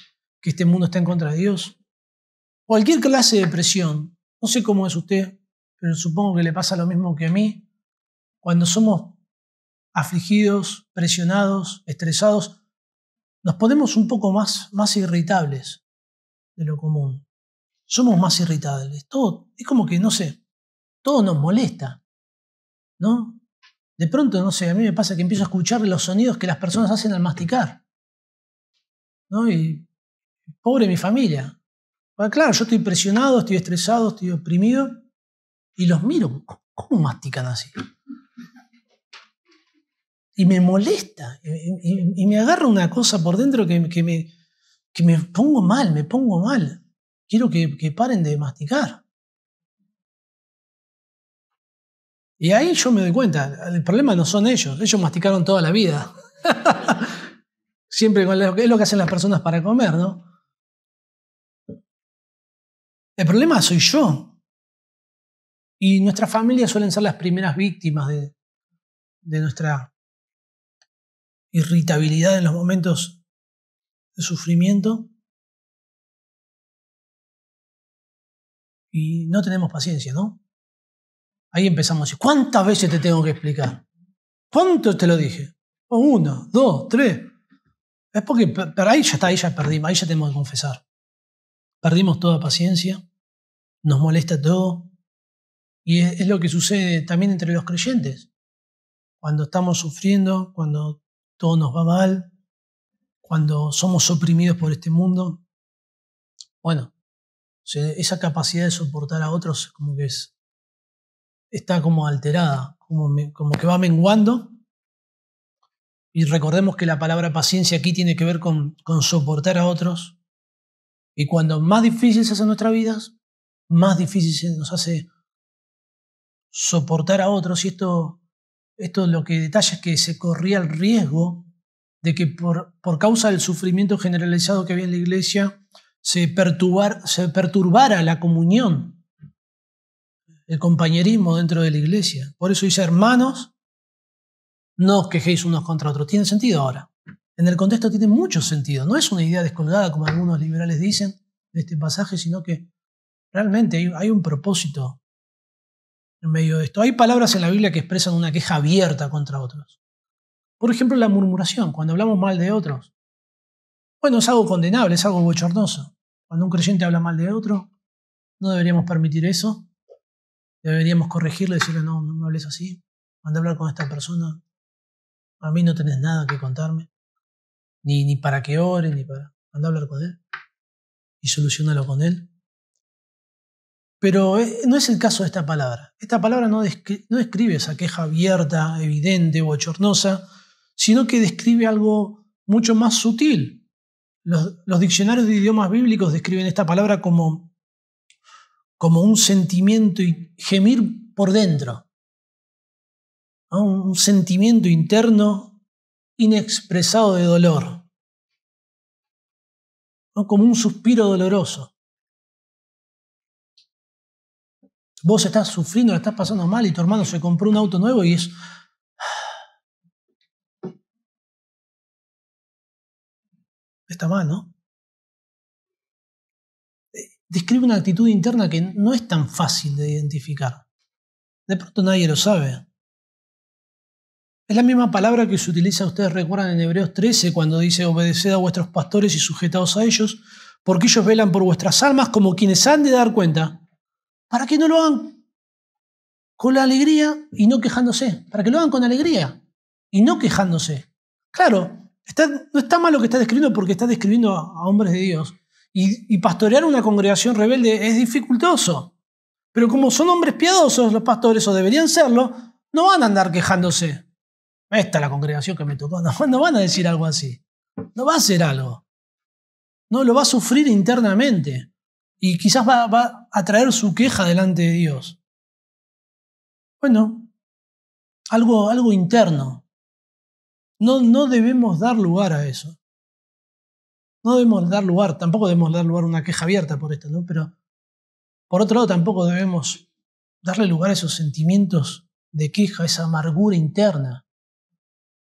que este mundo está en contra de Dios. Cualquier clase de presión, no sé cómo es usted, pero supongo que le pasa lo mismo que a mí, cuando somos afligidos, presionados, estresados, nos ponemos un poco más, más irritables de lo común. Somos más irritables. Todo, es como que, no sé, todo nos molesta. ¿No? De pronto, no sé, a mí me pasa que empiezo a escuchar los sonidos que las personas hacen al masticar. ¿No? Y pobre mi familia. claro, yo estoy presionado, estoy estresado, estoy oprimido y los miro. ¿Cómo mastican así? y me molesta y, me agarra una cosa por dentro que, me, que, me, pongo mal, me pongo mal. Quiero que, paren de masticar. Y ahí yo me doy cuenta, el problema no son ellos, ellos masticaron toda la vida. Siempre con lo, es lo que hacen las personas para comer, ¿no? El problema soy yo. Y nuestras familias suelen ser las primeras víctimas de, de nuestra irritabilidad en los momentos de sufrimiento y no tenemos paciencia, ¿no? Ahí empezamos. a decir ¿Cuántas veces te tengo que explicar? ¿cuántos te lo dije? Oh, uno, dos, tres. Es porque pero ahí ya está, ahí ya perdimos, ahí ya tenemos que confesar. Perdimos toda paciencia, nos molesta todo. Y es lo que sucede también entre los creyentes. Cuando estamos sufriendo, cuando todo nos va mal, cuando somos oprimidos por este mundo. Bueno, esa capacidad de soportar a otros como que es, está como alterada, como, que va menguando. Y recordemos que la palabra paciencia aquí tiene que ver con, con soportar a otros. Y cuando más difícil se hace nuestra vida, más difícil se nos hace soportar a otros. Y esto esto lo que detalla es que se corría el riesgo de que por, causa del sufrimiento generalizado que había en la iglesia se, se perturbara la comunión, el compañerismo dentro de la iglesia. Por eso dice, hermanos, no os quejéis unos contra otros. Tiene sentido ahora. En el contexto tiene mucho sentido. No es una idea descolgada como algunos liberales dicen de este pasaje, sino que realmente hay un propósito en medio de esto. Hay palabras en la Biblia que expresan una queja abierta contra otros. Por ejemplo, la murmuración, cuando hablamos mal de otros. Bueno, es algo condenable, es algo bochornoso. Cuando un creyente habla mal de otro, no deberíamos permitir eso. Deberíamos corregirle, decirle, no, no me hables así. a hablar con esta persona, a mí no tenés nada que contarme. Ni, ni para que ore, ni para... Anda a hablar con él y solucionalo con él. Pero eh, no es el caso de esta palabra. Esta palabra no, describe esa queja abierta, evidente, bochornosa, sino que describe algo mucho más sutil. Los, diccionarios de idiomas bíblicos describen esta palabra como, como un sentimiento y gemir por dentro. Un sentimiento interno inexpresado de dolor. ¿no? Como un suspiro doloroso. Vos estás sufriendo, la estás pasando mal y tu hermano se compró un auto nuevo y es... Está mal, ¿no? Eh, describe una actitud interna que no es tan fácil de identificar. De pronto nadie lo sabe. Es la misma palabra que se utiliza, ustedes recuerdan en Hebreos 13, cuando dice, obedeced a vuestros pastores y sujetaos a ellos, porque ellos velan por vuestras almas como quienes han de dar cuenta para que no lo hagan con la alegría y no quejándose, para que lo hagan con alegría y no quejándose. Claro, no está mal lo que está describiendo porque está describiendo a, hombres de Dios. Y, pastorear una congregación rebelde es dificultoso. Pero como son hombres piadosos los pastores, o deberían serlo, no van a andar quejándose. Esta es la congregación que me tocó. no van a decir algo así. No va a hacer algo. No lo va a sufrir internamente y quizás va, a traer su queja delante de Dios. Bueno, algo, algo interno. No, no debemos dar lugar a eso. No debemos dar lugar, tampoco debemos dar lugar a una queja abierta por esto, ¿no? Pero por otro lado tampoco debemos darle lugar a esos sentimientos de queja, esa amargura interna.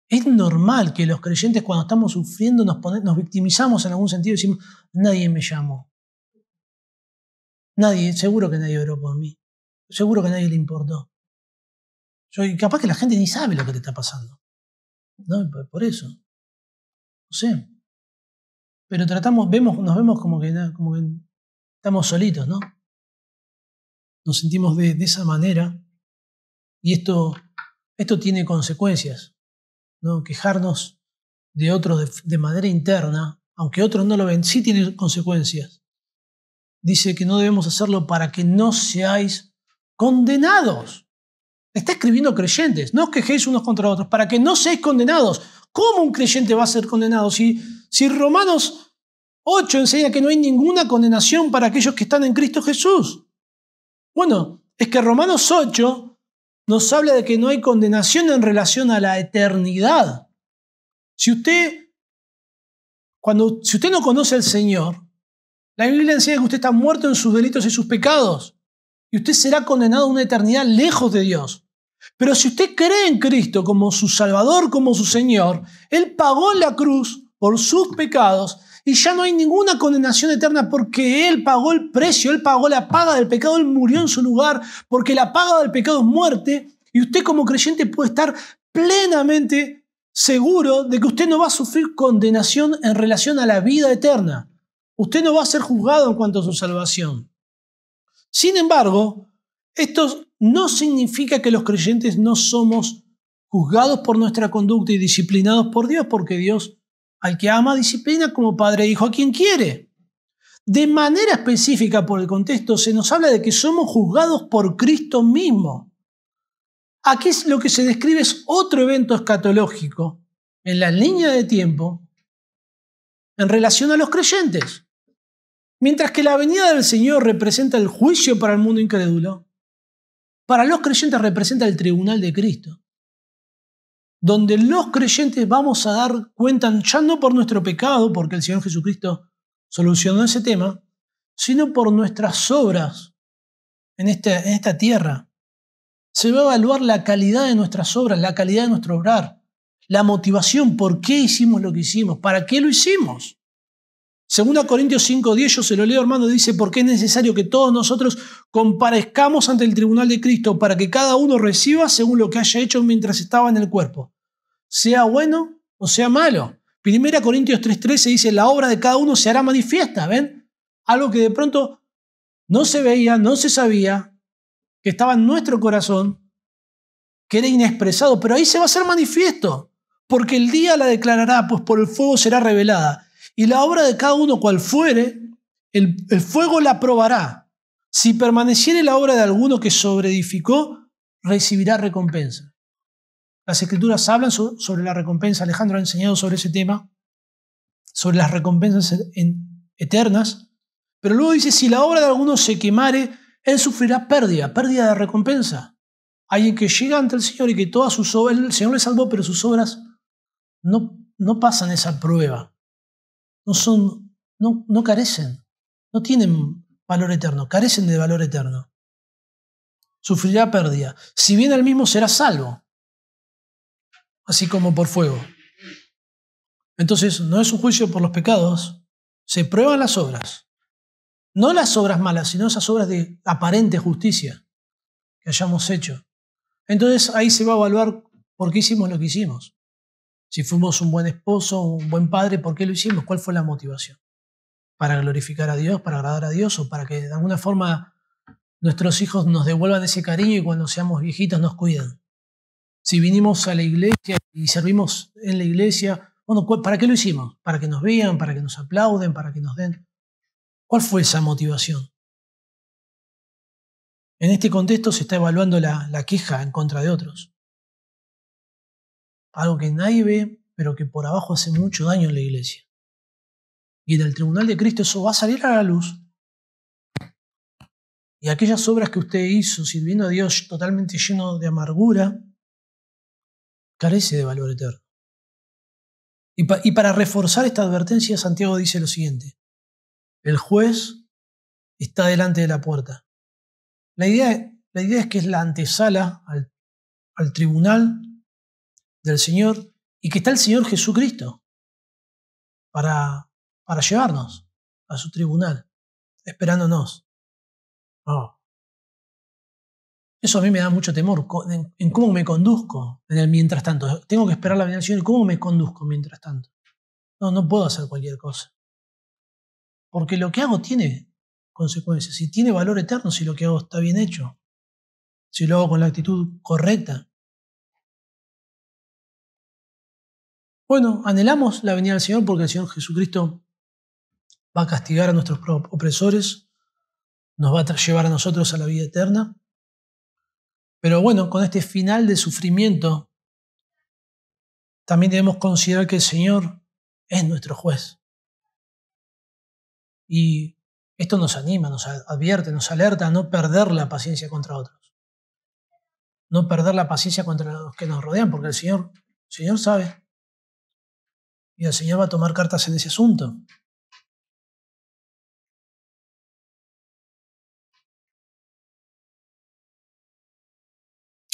Es normal que los creyentes cuando estamos sufriendo nos, nos victimizamos en algún sentido y decimos, nadie me llamó, Nadie, seguro que nadie oró por mí. Seguro que nadie le importó. Yo, capaz que la gente ni sabe lo que te está pasando. Por eso. No sé. Pero tratamos, vemos, nos vemos como que, estamos solitos, ¿no? Nos sentimos de, esa manera. Y esto, esto tiene consecuencias. ¿no? Quejarnos de otros de, de manera interna, aunque otros no lo ven, sí tiene consecuencias dice que no debemos hacerlo para que no seáis condenados. Está escribiendo creyentes, no os quejéis unos contra otros, para que no seáis condenados. ¿Cómo un creyente va a ser condenado? Si, si Romanos 8 enseña que no hay ninguna condenación para aquellos que están en Cristo Jesús. Bueno, es que Romanos 8 nos habla de que no hay condenación en relación a la eternidad. Si usted, cuando, si usted no conoce al Señor, la Biblia enseña que usted está muerto en sus delitos y sus pecados. Y usted será condenado a una eternidad lejos de Dios. Pero si usted cree en Cristo como su Salvador, como su Señor, Él pagó la cruz por sus pecados y ya no hay ninguna condenación eterna porque Él pagó el precio, Él pagó la paga del pecado, Él murió en su lugar porque la paga del pecado es muerte y usted como creyente puede estar plenamente seguro de que usted no va a sufrir condenación en relación a la vida eterna. Usted no va a ser juzgado en cuanto a su salvación. Sin embargo, esto no significa que los creyentes no somos juzgados por nuestra conducta y disciplinados por Dios, porque Dios al que ama disciplina como padre e hijo a quien quiere. De manera específica por el contexto se nos habla de que somos juzgados por Cristo mismo. Aquí es lo que se describe es otro evento escatológico en la línea de tiempo en relación a los creyentes. Mientras que la venida del Señor representa el juicio para el mundo incrédulo, para los creyentes representa el tribunal de Cristo, donde los creyentes vamos a dar cuenta ya no por nuestro pecado, porque el Señor Jesucristo solucionó ese tema, sino por nuestras obras en esta, en esta tierra. Se va a evaluar la calidad de nuestras obras, la calidad de nuestro obrar, la motivación, por qué hicimos lo que hicimos, para qué lo hicimos. Segunda Corintios 5.10, yo se lo leo hermano, dice, porque es necesario que todos nosotros comparezcamos ante el tribunal de Cristo para que cada uno reciba según lo que haya hecho mientras estaba en el cuerpo, sea bueno o sea malo. Primera Corintios 3.13 dice, la obra de cada uno se hará manifiesta, ¿ven? Algo que de pronto no se veía, no se sabía, que estaba en nuestro corazón, que era inexpresado, pero ahí se va a hacer manifiesto, porque el día la declarará, pues por el fuego será revelada. Y la obra de cada uno cual fuere, el, fuego la probará. Si permaneciere la obra de alguno que sobreedificó, recibirá recompensa. Las escrituras hablan sobre la recompensa. Alejandro ha enseñado sobre ese tema, sobre las recompensas e-, eternas. Pero luego dice, si la obra de alguno se quemare, él sufrirá pérdida, pérdida de recompensa. Alguien que llega ante el Señor y que todas sus obras, el Señor le salvó, pero sus obras no, no pasan esa prueba no son, no, no carecen, no tienen valor eterno, carecen de valor eterno. Sufrirá pérdida. Si bien el mismo será salvo, así como por fuego. Entonces, no es un juicio por los pecados, se prueban las obras. No las obras malas, sino esas obras de aparente justicia que hayamos hecho. Entonces ahí se va a evaluar por qué hicimos lo que hicimos. Si fuimos un buen esposo, un buen padre, ¿por qué lo hicimos? ¿Cuál fue la motivación? ¿Para glorificar a Dios, para agradar a Dios o para que de alguna forma nuestros hijos nos devuelvan ese cariño y cuando seamos viejitos nos cuidan? Si vinimos a la iglesia y servimos en la iglesia, ¿para qué lo hicimos? ¿Para que nos vean, para que nos aplauden, para que nos den? ¿Cuál fue esa motivación? En este contexto se está evaluando la queja en contra de otros algo que nadie ve, pero que por abajo hace mucho daño en la iglesia. Y en el tribunal de Cristo eso va a salir a la luz. Y aquellas obras que usted hizo sirviendo a Dios totalmente lleno de amargura, carece de valor eterno. Y, para reforzar esta advertencia, Santiago dice lo siguiente, el juez está delante de la puerta. La idea, la idea es que es la antesala al tribunal del Señor y que está el Señor Jesucristo para, para llevarnos a su tribunal, esperándonos. Oh. Eso a mí me da mucho temor en, cómo me conduzco en el mientras tanto. Tengo que esperar la venida del Señor y cómo me conduzco mientras tanto. No, no puedo hacer cualquier cosa. Porque lo que hago tiene consecuencias y tiene valor eterno si lo que hago está bien hecho, si lo hago con la actitud correcta. Bueno, anhelamos la venida del Señor porque el Señor Jesucristo va a castigar a nuestros opresores, nos va a llevar a nosotros a la vida eterna. Pero bueno, con este final de sufrimiento, también debemos considerar que el Señor es nuestro juez. Y esto nos anima, nos advierte, nos alerta a no perder la paciencia contra otros. No perder la paciencia contra los que nos rodean, porque el Señor, el Señor sabe y el Señor va a tomar cartas en ese asunto.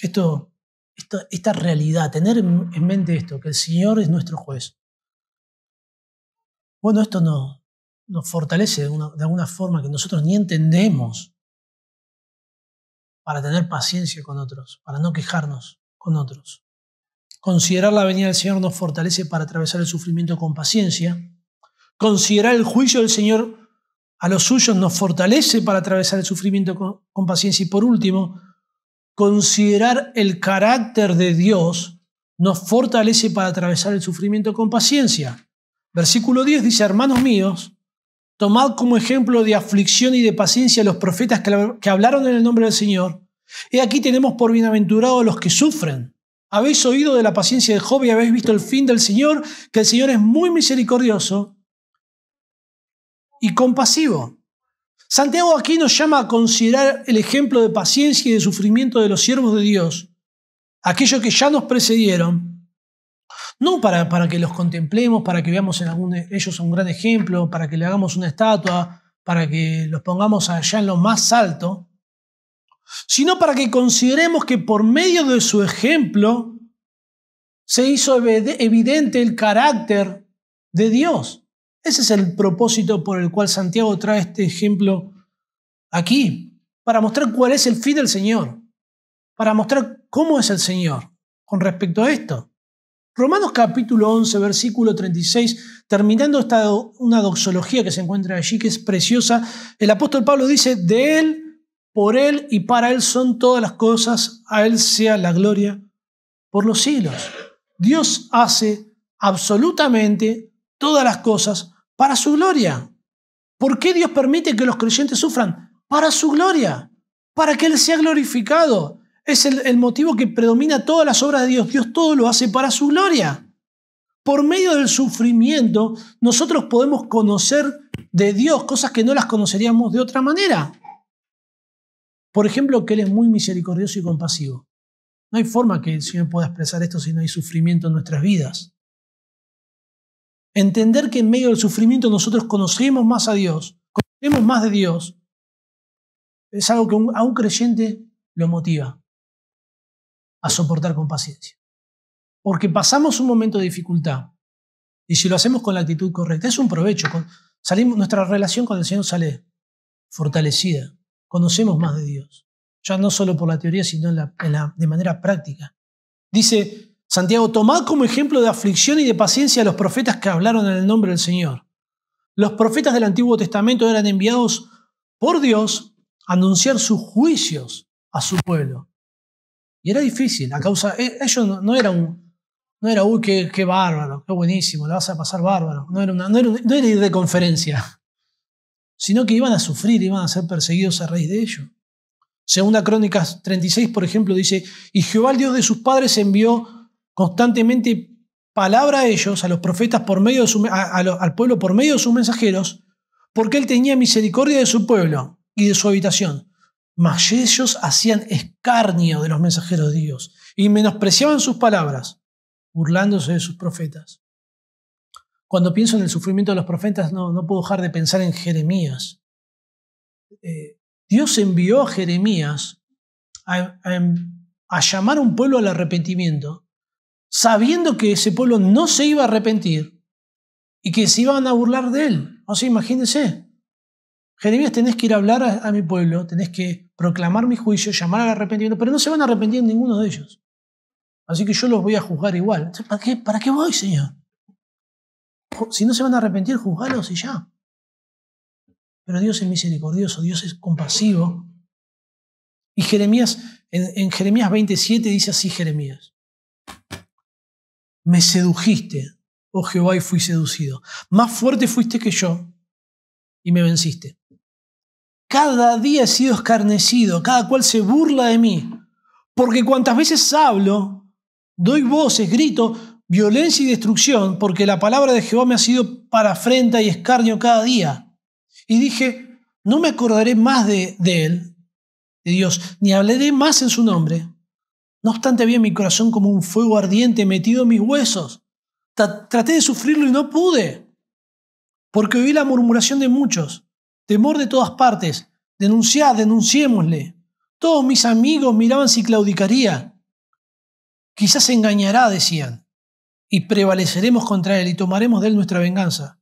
Esto, esta, realidad, tener en mente esto, que el Señor es nuestro juez. Bueno, esto nos fortalece de alguna forma que nosotros ni entendemos para tener paciencia con otros, para no quejarnos con otros. Considerar la venida del Señor nos fortalece para atravesar el sufrimiento con paciencia. Considerar el juicio del Señor a los suyos nos fortalece para atravesar el sufrimiento con, paciencia. Y por último, considerar el carácter de Dios nos fortalece para atravesar el sufrimiento con paciencia. Versículo 10 dice, hermanos míos, tomad como ejemplo de aflicción y de paciencia a los profetas que hablaron en el nombre del Señor. Y aquí tenemos por bienaventurados los que sufren. Habéis oído de la paciencia de Job y habéis visto el fin del Señor, que el Señor es muy misericordioso y compasivo. Santiago aquí nos llama a considerar el ejemplo de paciencia y de sufrimiento de los siervos de Dios, aquellos que ya nos precedieron, no para, para que los contemplemos, para que veamos en algún, ellos un gran ejemplo, para que le hagamos una estatua, para que los pongamos allá en lo más alto, sino para que consideremos que por medio de su ejemplo se hizo evidente el carácter de Dios. Ese es el propósito por el cual Santiago trae este ejemplo aquí, para mostrar cuál es el fin del Señor, para mostrar cómo es el Señor con respecto a esto. Romanos capítulo 11, versículo 36, terminando esta una doxología que se encuentra allí, que es preciosa, el apóstol Pablo dice, de él por Él y para Él son todas las cosas, a Él sea la gloria por los siglos. Dios hace absolutamente todas las cosas para su gloria. ¿Por qué Dios permite que los creyentes sufran? Para su gloria, para que Él sea glorificado. Es el, motivo que predomina todas las obras de Dios. Dios todo lo hace para su gloria. Por medio del sufrimiento, nosotros podemos conocer de Dios cosas que no las conoceríamos de otra manera. Por ejemplo, que Él es muy misericordioso y compasivo. No hay forma que el Señor pueda expresar esto si no hay sufrimiento en nuestras vidas. Entender que en medio del sufrimiento nosotros conocemos más a Dios, conocemos más de Dios, es algo que a un creyente lo motiva a soportar con paciencia. Porque pasamos un momento de dificultad y si lo hacemos con la actitud correcta, es un provecho. nuestra relación con el Señor sale fortalecida conocemos más de Dios, ya no solo por la teoría, sino de manera práctica. Dice Santiago, tomad como ejemplo de aflicción y de paciencia a los profetas que hablaron en el nombre del Señor. Los profetas del Antiguo Testamento eran enviados por Dios a anunciar sus juicios a su pueblo. Y era difícil, a causa, eh, ellos no, eran, no era, uy, qué, qué, bárbaro, qué buenísimo, la vas a pasar bárbaro. No era, una, no era, no era ir de conferencia sino que iban a sufrir, iban a ser perseguidos a raíz de ello. Segunda Crónicas 36, por ejemplo, dice, y Jehová, el Dios de sus padres, envió constantemente palabra a ellos, a los profetas, por medio al pueblo por medio de sus mensajeros, porque él tenía misericordia de su pueblo y de su habitación. Mas ellos hacían escarnio de los mensajeros de Dios y menospreciaban sus palabras, burlándose de sus profetas. Cuando pienso en el sufrimiento de los profetas, no, puedo dejar de pensar en Jeremías. Eh, Dios envió a Jeremías a, llamar a un pueblo al arrepentimiento, sabiendo que ese pueblo no se iba a arrepentir y que se iban a burlar de él. O sea, imagínense. Jeremías, tenés que ir a hablar a, mi pueblo, tenés que proclamar mi juicio, llamar al arrepentimiento, pero no se van a arrepentir ninguno de ellos. Así que yo los voy a juzgar igual. ¿para qué, para qué voy, Señor? si no se van a arrepentir, juzgalos y ya. Pero Dios es misericordioso, Dios es compasivo. Y Jeremías, en, Jeremías 27 dice así Jeremías, me sedujiste, oh Jehová, y fui seducido. Más fuerte fuiste que yo y me venciste. Cada día he sido escarnecido, cada cual se burla de mí, porque cuantas veces hablo, doy voces, grito, violencia y destrucción, porque la palabra de Jehová me ha sido para afrenta y escarnio cada día. Y dije, no me acordaré más de, él, de Dios, ni hablaré más en su nombre. No obstante, había mi corazón como un fuego ardiente metido en mis huesos. traté de sufrirlo y no pude, porque oí la murmuración de muchos, temor de todas partes. Denunciad, denunciémosle. Todos mis amigos miraban si claudicaría. Quizás engañará, decían y prevaleceremos contra él y tomaremos de él nuestra venganza.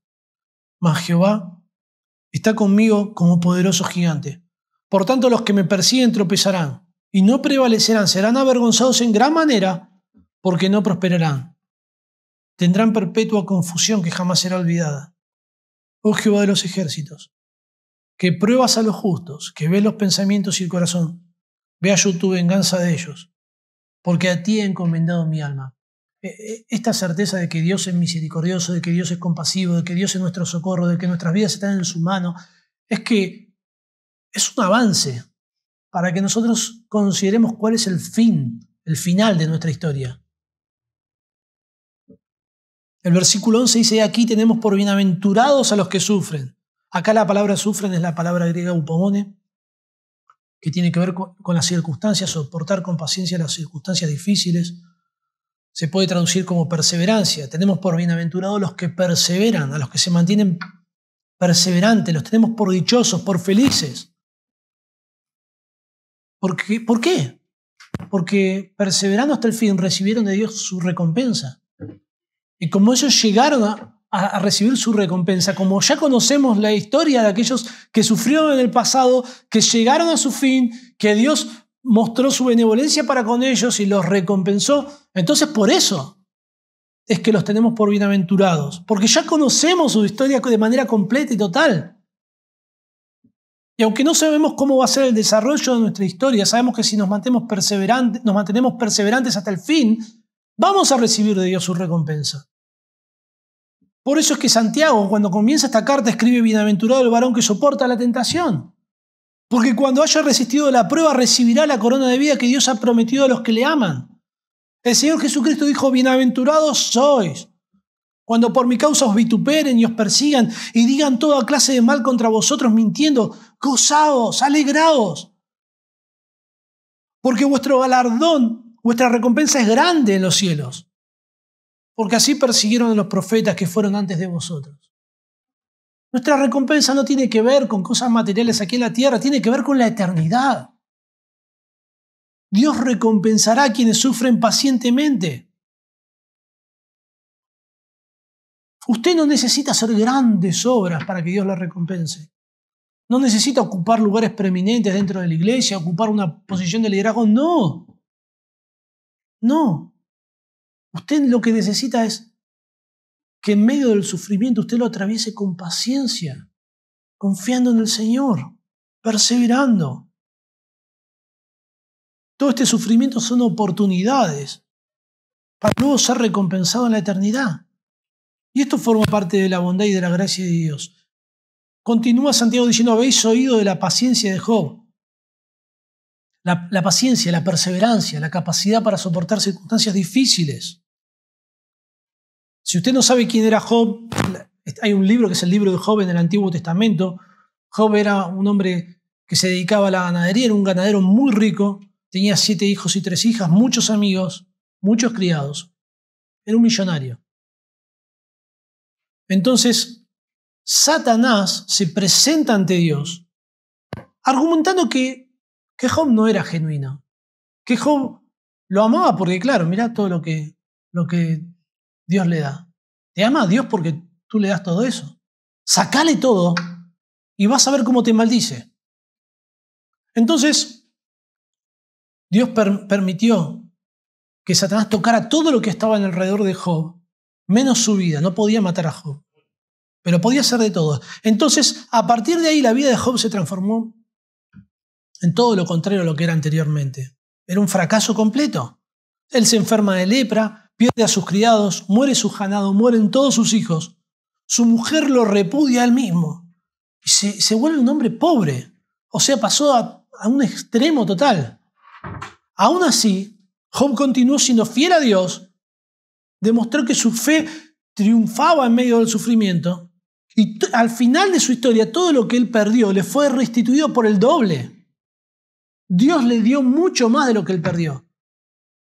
Mas Jehová está conmigo como poderoso gigante. Por tanto, los que me persiguen tropezarán y no prevalecerán, serán avergonzados en gran manera porque no prosperarán. Tendrán perpetua confusión que jamás será olvidada. Oh Jehová de los ejércitos, que pruebas a los justos, que ves los pensamientos y el corazón, vea yo tu venganza de ellos, porque a ti he encomendado mi alma. Eh, eh, esta certeza de que Dios es misericordioso, de que Dios es compasivo, de que Dios es nuestro socorro, de que nuestras vidas están en su mano, es que es un avance para que nosotros consideremos cuál es el fin, el final de nuestra historia. El versículo 11 dice, aquí tenemos por bienaventurados a los que sufren. Acá la palabra sufren es la palabra griega upomone, que tiene que ver con las circunstancias, soportar con paciencia las circunstancias difíciles se puede traducir como perseverancia. Tenemos por bienaventurados los que perseveran, a los que se mantienen perseverantes, los tenemos por dichosos, por felices. ¿Por qué? ¿Por qué? Porque perseverando hasta el fin recibieron de Dios su recompensa. Y como ellos llegaron a, recibir su recompensa, como ya conocemos la historia de aquellos que sufrieron en el pasado, que llegaron a su fin, que Dios mostró su benevolencia para con ellos y los recompensó, entonces por eso es que los tenemos por bienaventurados, porque ya conocemos su historia de manera completa y total. Y aunque no sabemos cómo va a ser el desarrollo de nuestra historia, sabemos que si nos mantenemos perseverantes, nos mantenemos perseverantes hasta el fin, vamos a recibir de Dios su recompensa. Por eso es que Santiago, cuando comienza esta carta, escribe, bienaventurado el varón que soporta la tentación. Porque cuando haya resistido la prueba, recibirá la corona de vida que Dios ha prometido a los que le aman. El Señor Jesucristo dijo, bienaventurados sois. Cuando por mi causa os vituperen y os persigan y digan toda clase de mal contra vosotros mintiendo, gozaos, alegraos. Porque vuestro galardón, vuestra recompensa es grande en los cielos. Porque así persiguieron a los profetas que fueron antes de vosotros. Nuestra recompensa no tiene que ver con cosas materiales aquí en la tierra, tiene que ver con la eternidad. Dios recompensará a quienes sufren pacientemente. Usted no necesita hacer grandes obras para que Dios la recompense. No necesita ocupar lugares preeminentes dentro de la iglesia, ocupar una posición de liderazgo. No. No. Usted lo que necesita es que en medio del sufrimiento usted lo atraviese con paciencia, confiando en el Señor, perseverando. Todo este sufrimiento son oportunidades para luego ser recompensado en la eternidad. Y esto forma parte de la bondad y de la gracia de Dios. Continúa Santiago diciendo, habéis oído de la paciencia de Job. La, paciencia, la perseverancia, la capacidad para soportar circunstancias difíciles. Si usted no sabe quién era Job, hay un libro que es el libro de Job en el Antiguo Testamento. Job era un hombre que se dedicaba a la ganadería, era un ganadero muy rico, tenía siete hijos y tres hijas, muchos amigos, muchos criados. Era un millonario. Entonces, Satanás se presenta ante Dios argumentando que, que Job no era genuino, que Job lo amaba porque, claro, mirá todo lo que, lo que Dios le da. Te ama a Dios porque tú le das todo eso. Sacale todo y vas a ver cómo te maldice. Entonces, Dios permitió que Satanás tocara todo lo que estaba alrededor de Job, menos su vida. No podía matar a Job, pero podía ser de todo. Entonces, a partir de ahí, la vida de Job se transformó en todo lo contrario a lo que era anteriormente. Era un fracaso completo. Él se enferma de lepra, pierde a sus criados, muere su ganado, mueren todos sus hijos. Su mujer lo repudia él mismo. Y se, vuelve un hombre pobre. O sea, pasó a un extremo total. Aún así, Job continuó siendo fiel a Dios, demostró que su fe triunfaba en medio del sufrimiento y al final de su historia todo lo que él perdió le fue restituido por el doble. Dios le dio mucho más de lo que él perdió.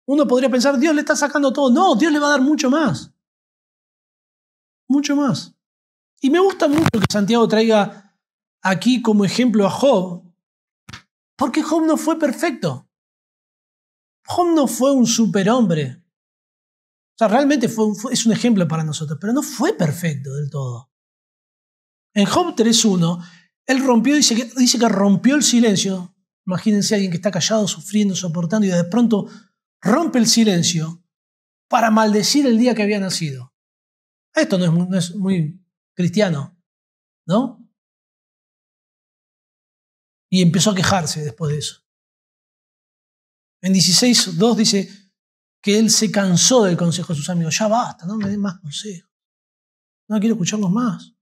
Uno podría pensar, Dios le está sacando todo. No, Dios le va a dar mucho más. Mucho más. Y me gusta mucho que Santiago traiga aquí como ejemplo a Job, porque Job no fue perfecto. Job no fue un superhombre. O sea, realmente fue, es un ejemplo para nosotros, pero no fue perfecto del todo. En Job 3.1, él rompió, dice que, rompió el silencio. Imagínense a alguien que está callado, sufriendo, soportando, y de pronto rompe el silencio para maldecir el día que había nacido. Esto no es muy cristiano, ¿no? Y empezó a quejarse después de eso. En 16.2 dice que él se cansó del consejo de sus amigos. Ya basta, no me den más consejos. No quiero escucharlos más.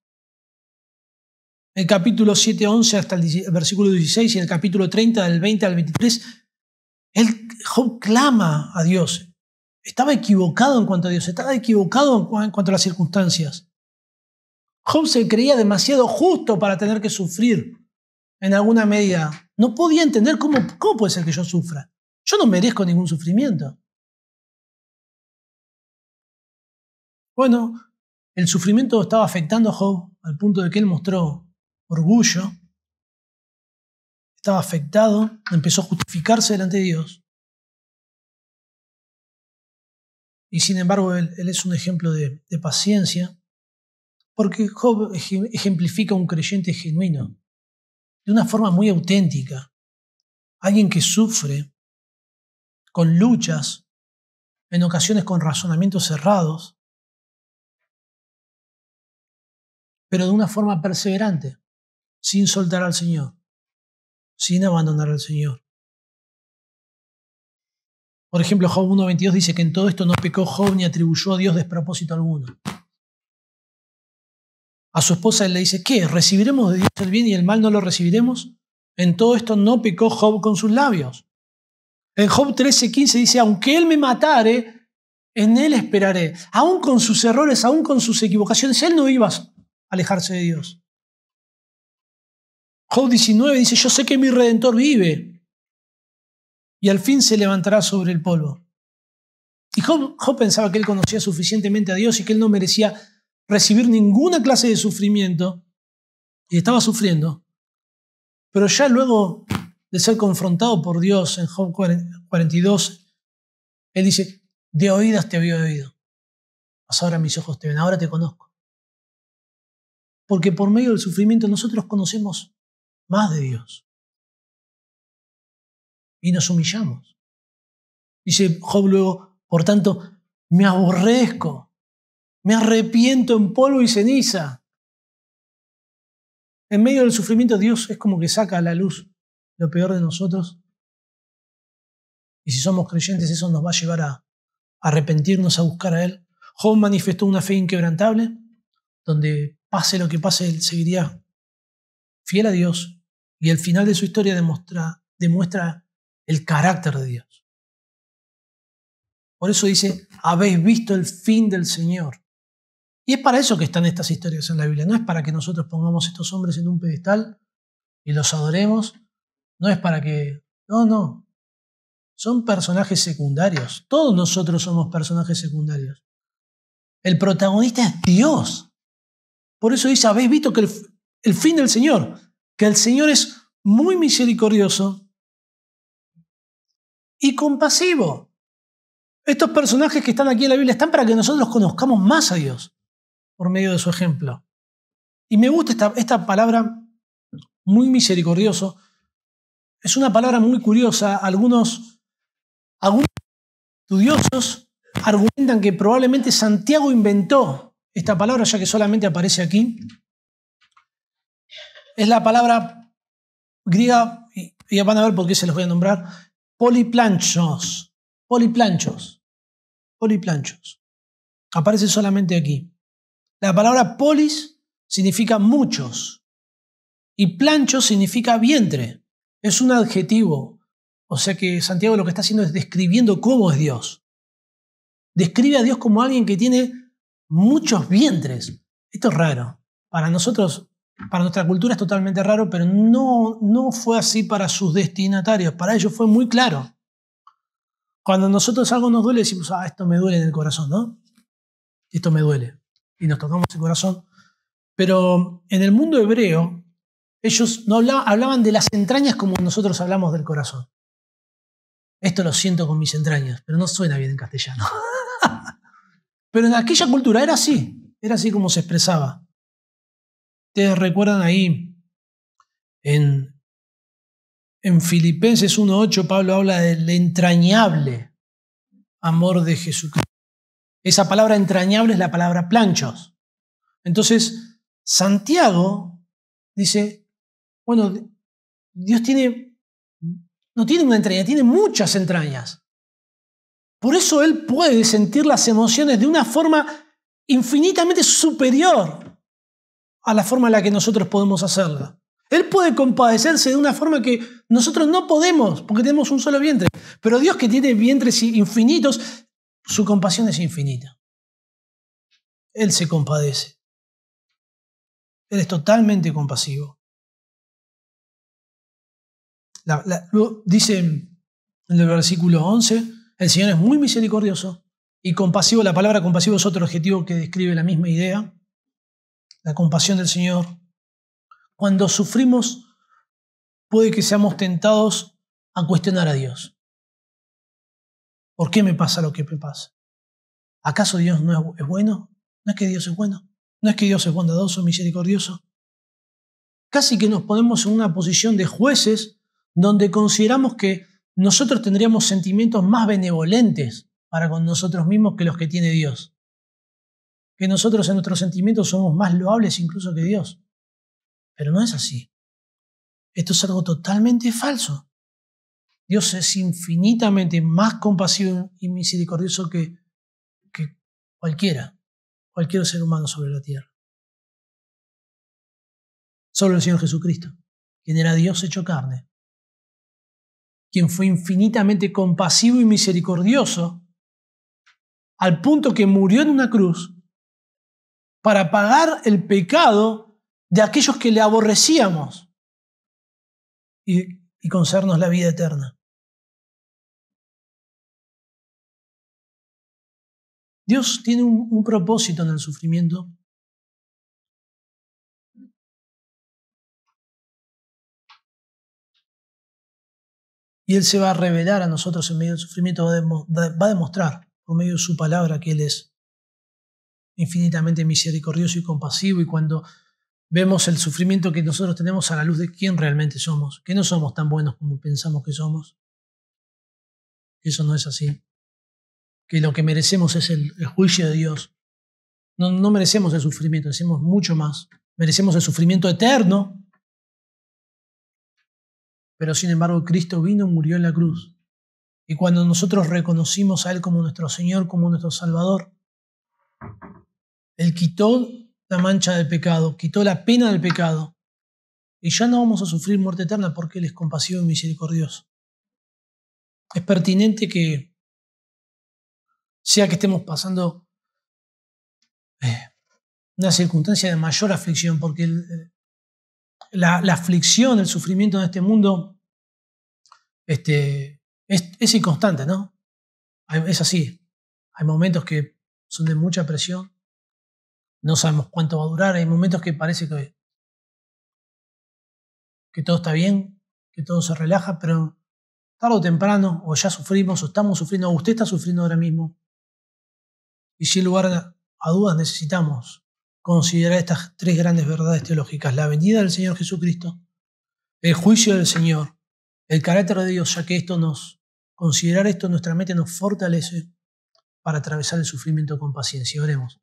El capítulo 7.11 hasta el versículo 16 y el capítulo 30 del 20 al 23, Job clama a Dios. Estaba equivocado en cuanto a Dios, estaba equivocado en cuanto a las circunstancias. Job se creía demasiado justo para tener que sufrir en alguna medida. No podía entender cómo, cómo puede ser que yo sufra. Yo no merezco ningún sufrimiento. Bueno, el sufrimiento estaba afectando a Job al punto de que él mostró orgullo, estaba afectado, empezó a justificarse delante de Dios. Y sin embargo, él, es un ejemplo de, de paciencia, porque Job ejemplifica a un creyente genuino, de una forma muy auténtica, alguien que sufre con luchas, en ocasiones con razonamientos cerrados, pero de una forma perseverante, sin soltar al Señor, sin abandonar al Señor. Por ejemplo, Job 1.22 dice que en todo esto no pecó Job ni atribuyó a Dios despropósito alguno. A su esposa él le dice, ¿qué? ¿Recibiremos de Dios el bien y el mal no lo recibiremos? En todo esto no pecó Job con sus labios, en Job 13:15 dice, aunque Él me matare, en Él esperaré. Aún con sus errores, aún con sus equivocaciones, Él no iba a alejarse de Dios. Job 19 dice, yo sé que mi redentor vive y al fin se levantará sobre el polvo. Y Job pensaba que él conocía suficientemente a Dios y que él no merecía recibir ninguna clase de sufrimiento y estaba sufriendo. Pero ya luego de ser confrontado por Dios en Job 42, él dice, de oídas te había oído, mas ahora mis ojos te ven, ahora te conozco. Porque por medio del sufrimiento nosotros conocemos más de Dios. Y nos humillamos. Dice Job luego, por tanto, me aborrezco, me arrepiento en polvo y ceniza. En medio del sufrimiento Dios es como que saca a la luz lo peor de nosotros. Y si somos creyentes, eso nos va a llevar a, arrepentirnos, a buscar a Él. Job manifestó una fe inquebrantable, donde pase lo que pase, él seguiría fiel a Dios. Y el final de su historia demuestra, demuestra el carácter de Dios. Por eso dice, habéis visto el fin del Señor. Y es para eso que están estas historias en la Biblia. No es para que nosotros pongamos estos hombres en un pedestal y los adoremos no es para que... No, no. Son personajes secundarios. Todos nosotros somos personajes secundarios. El protagonista es Dios. Por eso dice, habéis visto que el, fin del Señor, que el Señor es muy misericordioso y compasivo. Estos personajes que están aquí en la Biblia están para que nosotros conozcamos más a Dios por medio de su ejemplo. Y me gusta esta palabra muy misericordioso, es una palabra muy curiosa. Algunos, algunos estudiosos argumentan que probablemente Santiago inventó esta palabra, ya que solamente aparece aquí. Es la palabra griega, y ya van a ver por qué se los voy a nombrar, poliplanchos. Poliplanchos. Poliplanchos. Aparece solamente aquí. La palabra polis significa muchos y plancho significa vientre. Es un adjetivo. O sea que Santiago lo que está haciendo es describiendo cómo es Dios. Describe a Dios como alguien que tiene muchos vientres. Esto es raro. Para nosotros, para nuestra cultura es totalmente raro, pero no, no fue así para sus destinatarios. Para ellos fue muy claro. Cuando nosotros algo nos duele, decimos, ah, esto me duele en el corazón, ¿no? Esto me duele. Y nos tocamos el corazón. Pero en el mundo hebreo, ellos no hablaban de las entrañas como nosotros hablamos del corazón. Esto lo siento con mis entrañas, pero no suena bien en castellano. pero en aquella cultura era así, era así como se expresaba. Ustedes recuerdan ahí en, en Filipenses 1.8, Pablo habla del entrañable amor de Jesucristo. Esa palabra entrañable es la palabra planchos. Entonces, Santiago dice, bueno, Dios tiene, no tiene una entraña, tiene muchas entrañas. Por eso Él puede sentir las emociones de una forma infinitamente superior a la forma en la que nosotros podemos hacerla. Él puede compadecerse de una forma que nosotros no podemos, porque tenemos un solo vientre. Pero Dios que tiene vientres infinitos, su compasión es infinita. Él se compadece. Él es totalmente compasivo. Luego dice en el versículo 11, el Señor es muy misericordioso y compasivo. La palabra compasivo es otro objetivo que describe la misma idea, la compasión del Señor. Cuando sufrimos, puede que seamos tentados a cuestionar a Dios. ¿Por qué me pasa lo que me pasa? ¿Acaso Dios no es bueno? ¿No es que Dios es bueno? ¿No es que Dios es bondadoso, misericordioso? Casi que nos ponemos en una posición de jueces donde consideramos que nosotros tendríamos sentimientos más benevolentes para con nosotros mismos que los que tiene Dios. Que nosotros en nuestros sentimientos somos más loables incluso que Dios. Pero no es así. Esto es algo totalmente falso. Dios es infinitamente más compasivo y misericordioso que, cualquiera, cualquier ser humano sobre la tierra. Solo el Señor Jesucristo, quien era Dios hecho carne, quien fue infinitamente compasivo y misericordioso, al punto que murió en una cruz para pagar el pecado de aquellos que le aborrecíamos y, y concedernos la vida eterna. Dios tiene un propósito en el sufrimiento Y Él se va a revelar a nosotros en medio del sufrimiento, va a demostrar por medio de su palabra que Él es infinitamente misericordioso y compasivo. Y cuando vemos el sufrimiento que nosotros tenemos a la luz de quién realmente somos, que no somos tan buenos como pensamos que somos, eso no es así, que lo que merecemos es el, juicio de Dios. No, no merecemos el sufrimiento, merecemos mucho más. Merecemos el sufrimiento eterno pero sin embargo, Cristo vino, y murió en la cruz. Y cuando nosotros reconocimos a Él como nuestro Señor, como nuestro Salvador, Él quitó la mancha del pecado, quitó la pena del pecado. Y ya no vamos a sufrir muerte eterna porque Él es compasivo y misericordioso. Es pertinente que, sea que estemos pasando eh, una circunstancia de mayor aflicción, porque eh, la, la aflicción, el sufrimiento en este mundo este, es, inconstante, ¿no? Es así. Hay momentos que son de mucha presión, no sabemos cuánto va a durar, hay momentos que parece que, que todo está bien, que todo se relaja, pero tarde o temprano, o ya sufrimos, o estamos sufriendo, o usted está sufriendo ahora mismo, y sin lugar a dudas necesitamos considerar estas tres grandes verdades teológicas, la venida del Señor Jesucristo, el juicio del Señor el carácter de Dios, ya que esto nos, considerar esto en nuestra mente nos fortalece para atravesar el sufrimiento con paciencia. Oremos.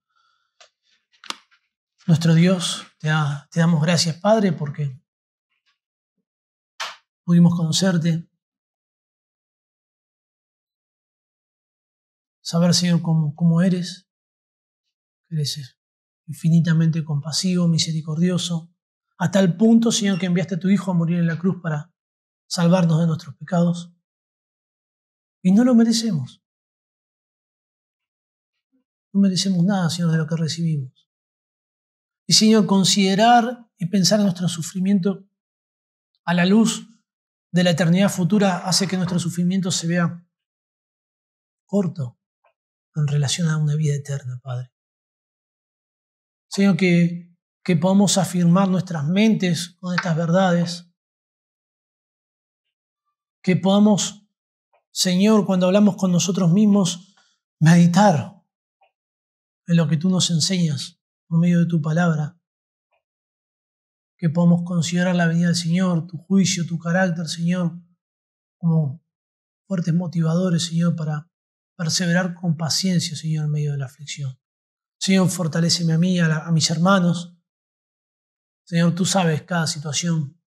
Nuestro Dios, te, damos gracias, Padre, porque pudimos conocerte, saber, Señor, cómo, eres, eres infinitamente compasivo, misericordioso, a tal punto, Señor, que enviaste a tu Hijo a morir en la cruz para salvarnos de nuestros pecados. Y no lo merecemos. No merecemos nada, Señor, de lo que recibimos. Y, Señor, considerar y pensar en nuestro sufrimiento a la luz de la eternidad futura hace que nuestro sufrimiento se vea corto en relación a una vida eterna, Padre. Señor, que, que podamos afirmar nuestras mentes con estas verdades que podamos, Señor, cuando hablamos con nosotros mismos, meditar en lo que tú nos enseñas por medio de tu palabra, que podamos considerar la venida del Señor, tu juicio, tu carácter, Señor, como fuertes motivadores, Señor, para perseverar con paciencia, Señor, en medio de la aflicción. Señor, fortaleceme a mí, a, a mis hermanos. Señor, tú sabes cada situación.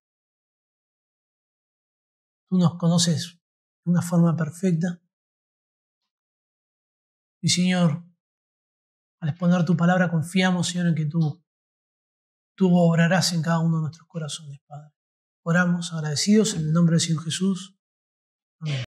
Tú nos conoces de una forma perfecta. Y Señor, al exponer tu palabra confiamos, Señor, en que tú, tú obrarás en cada uno de nuestros corazones, Padre. Oramos agradecidos en el nombre del Señor Jesús. Amén.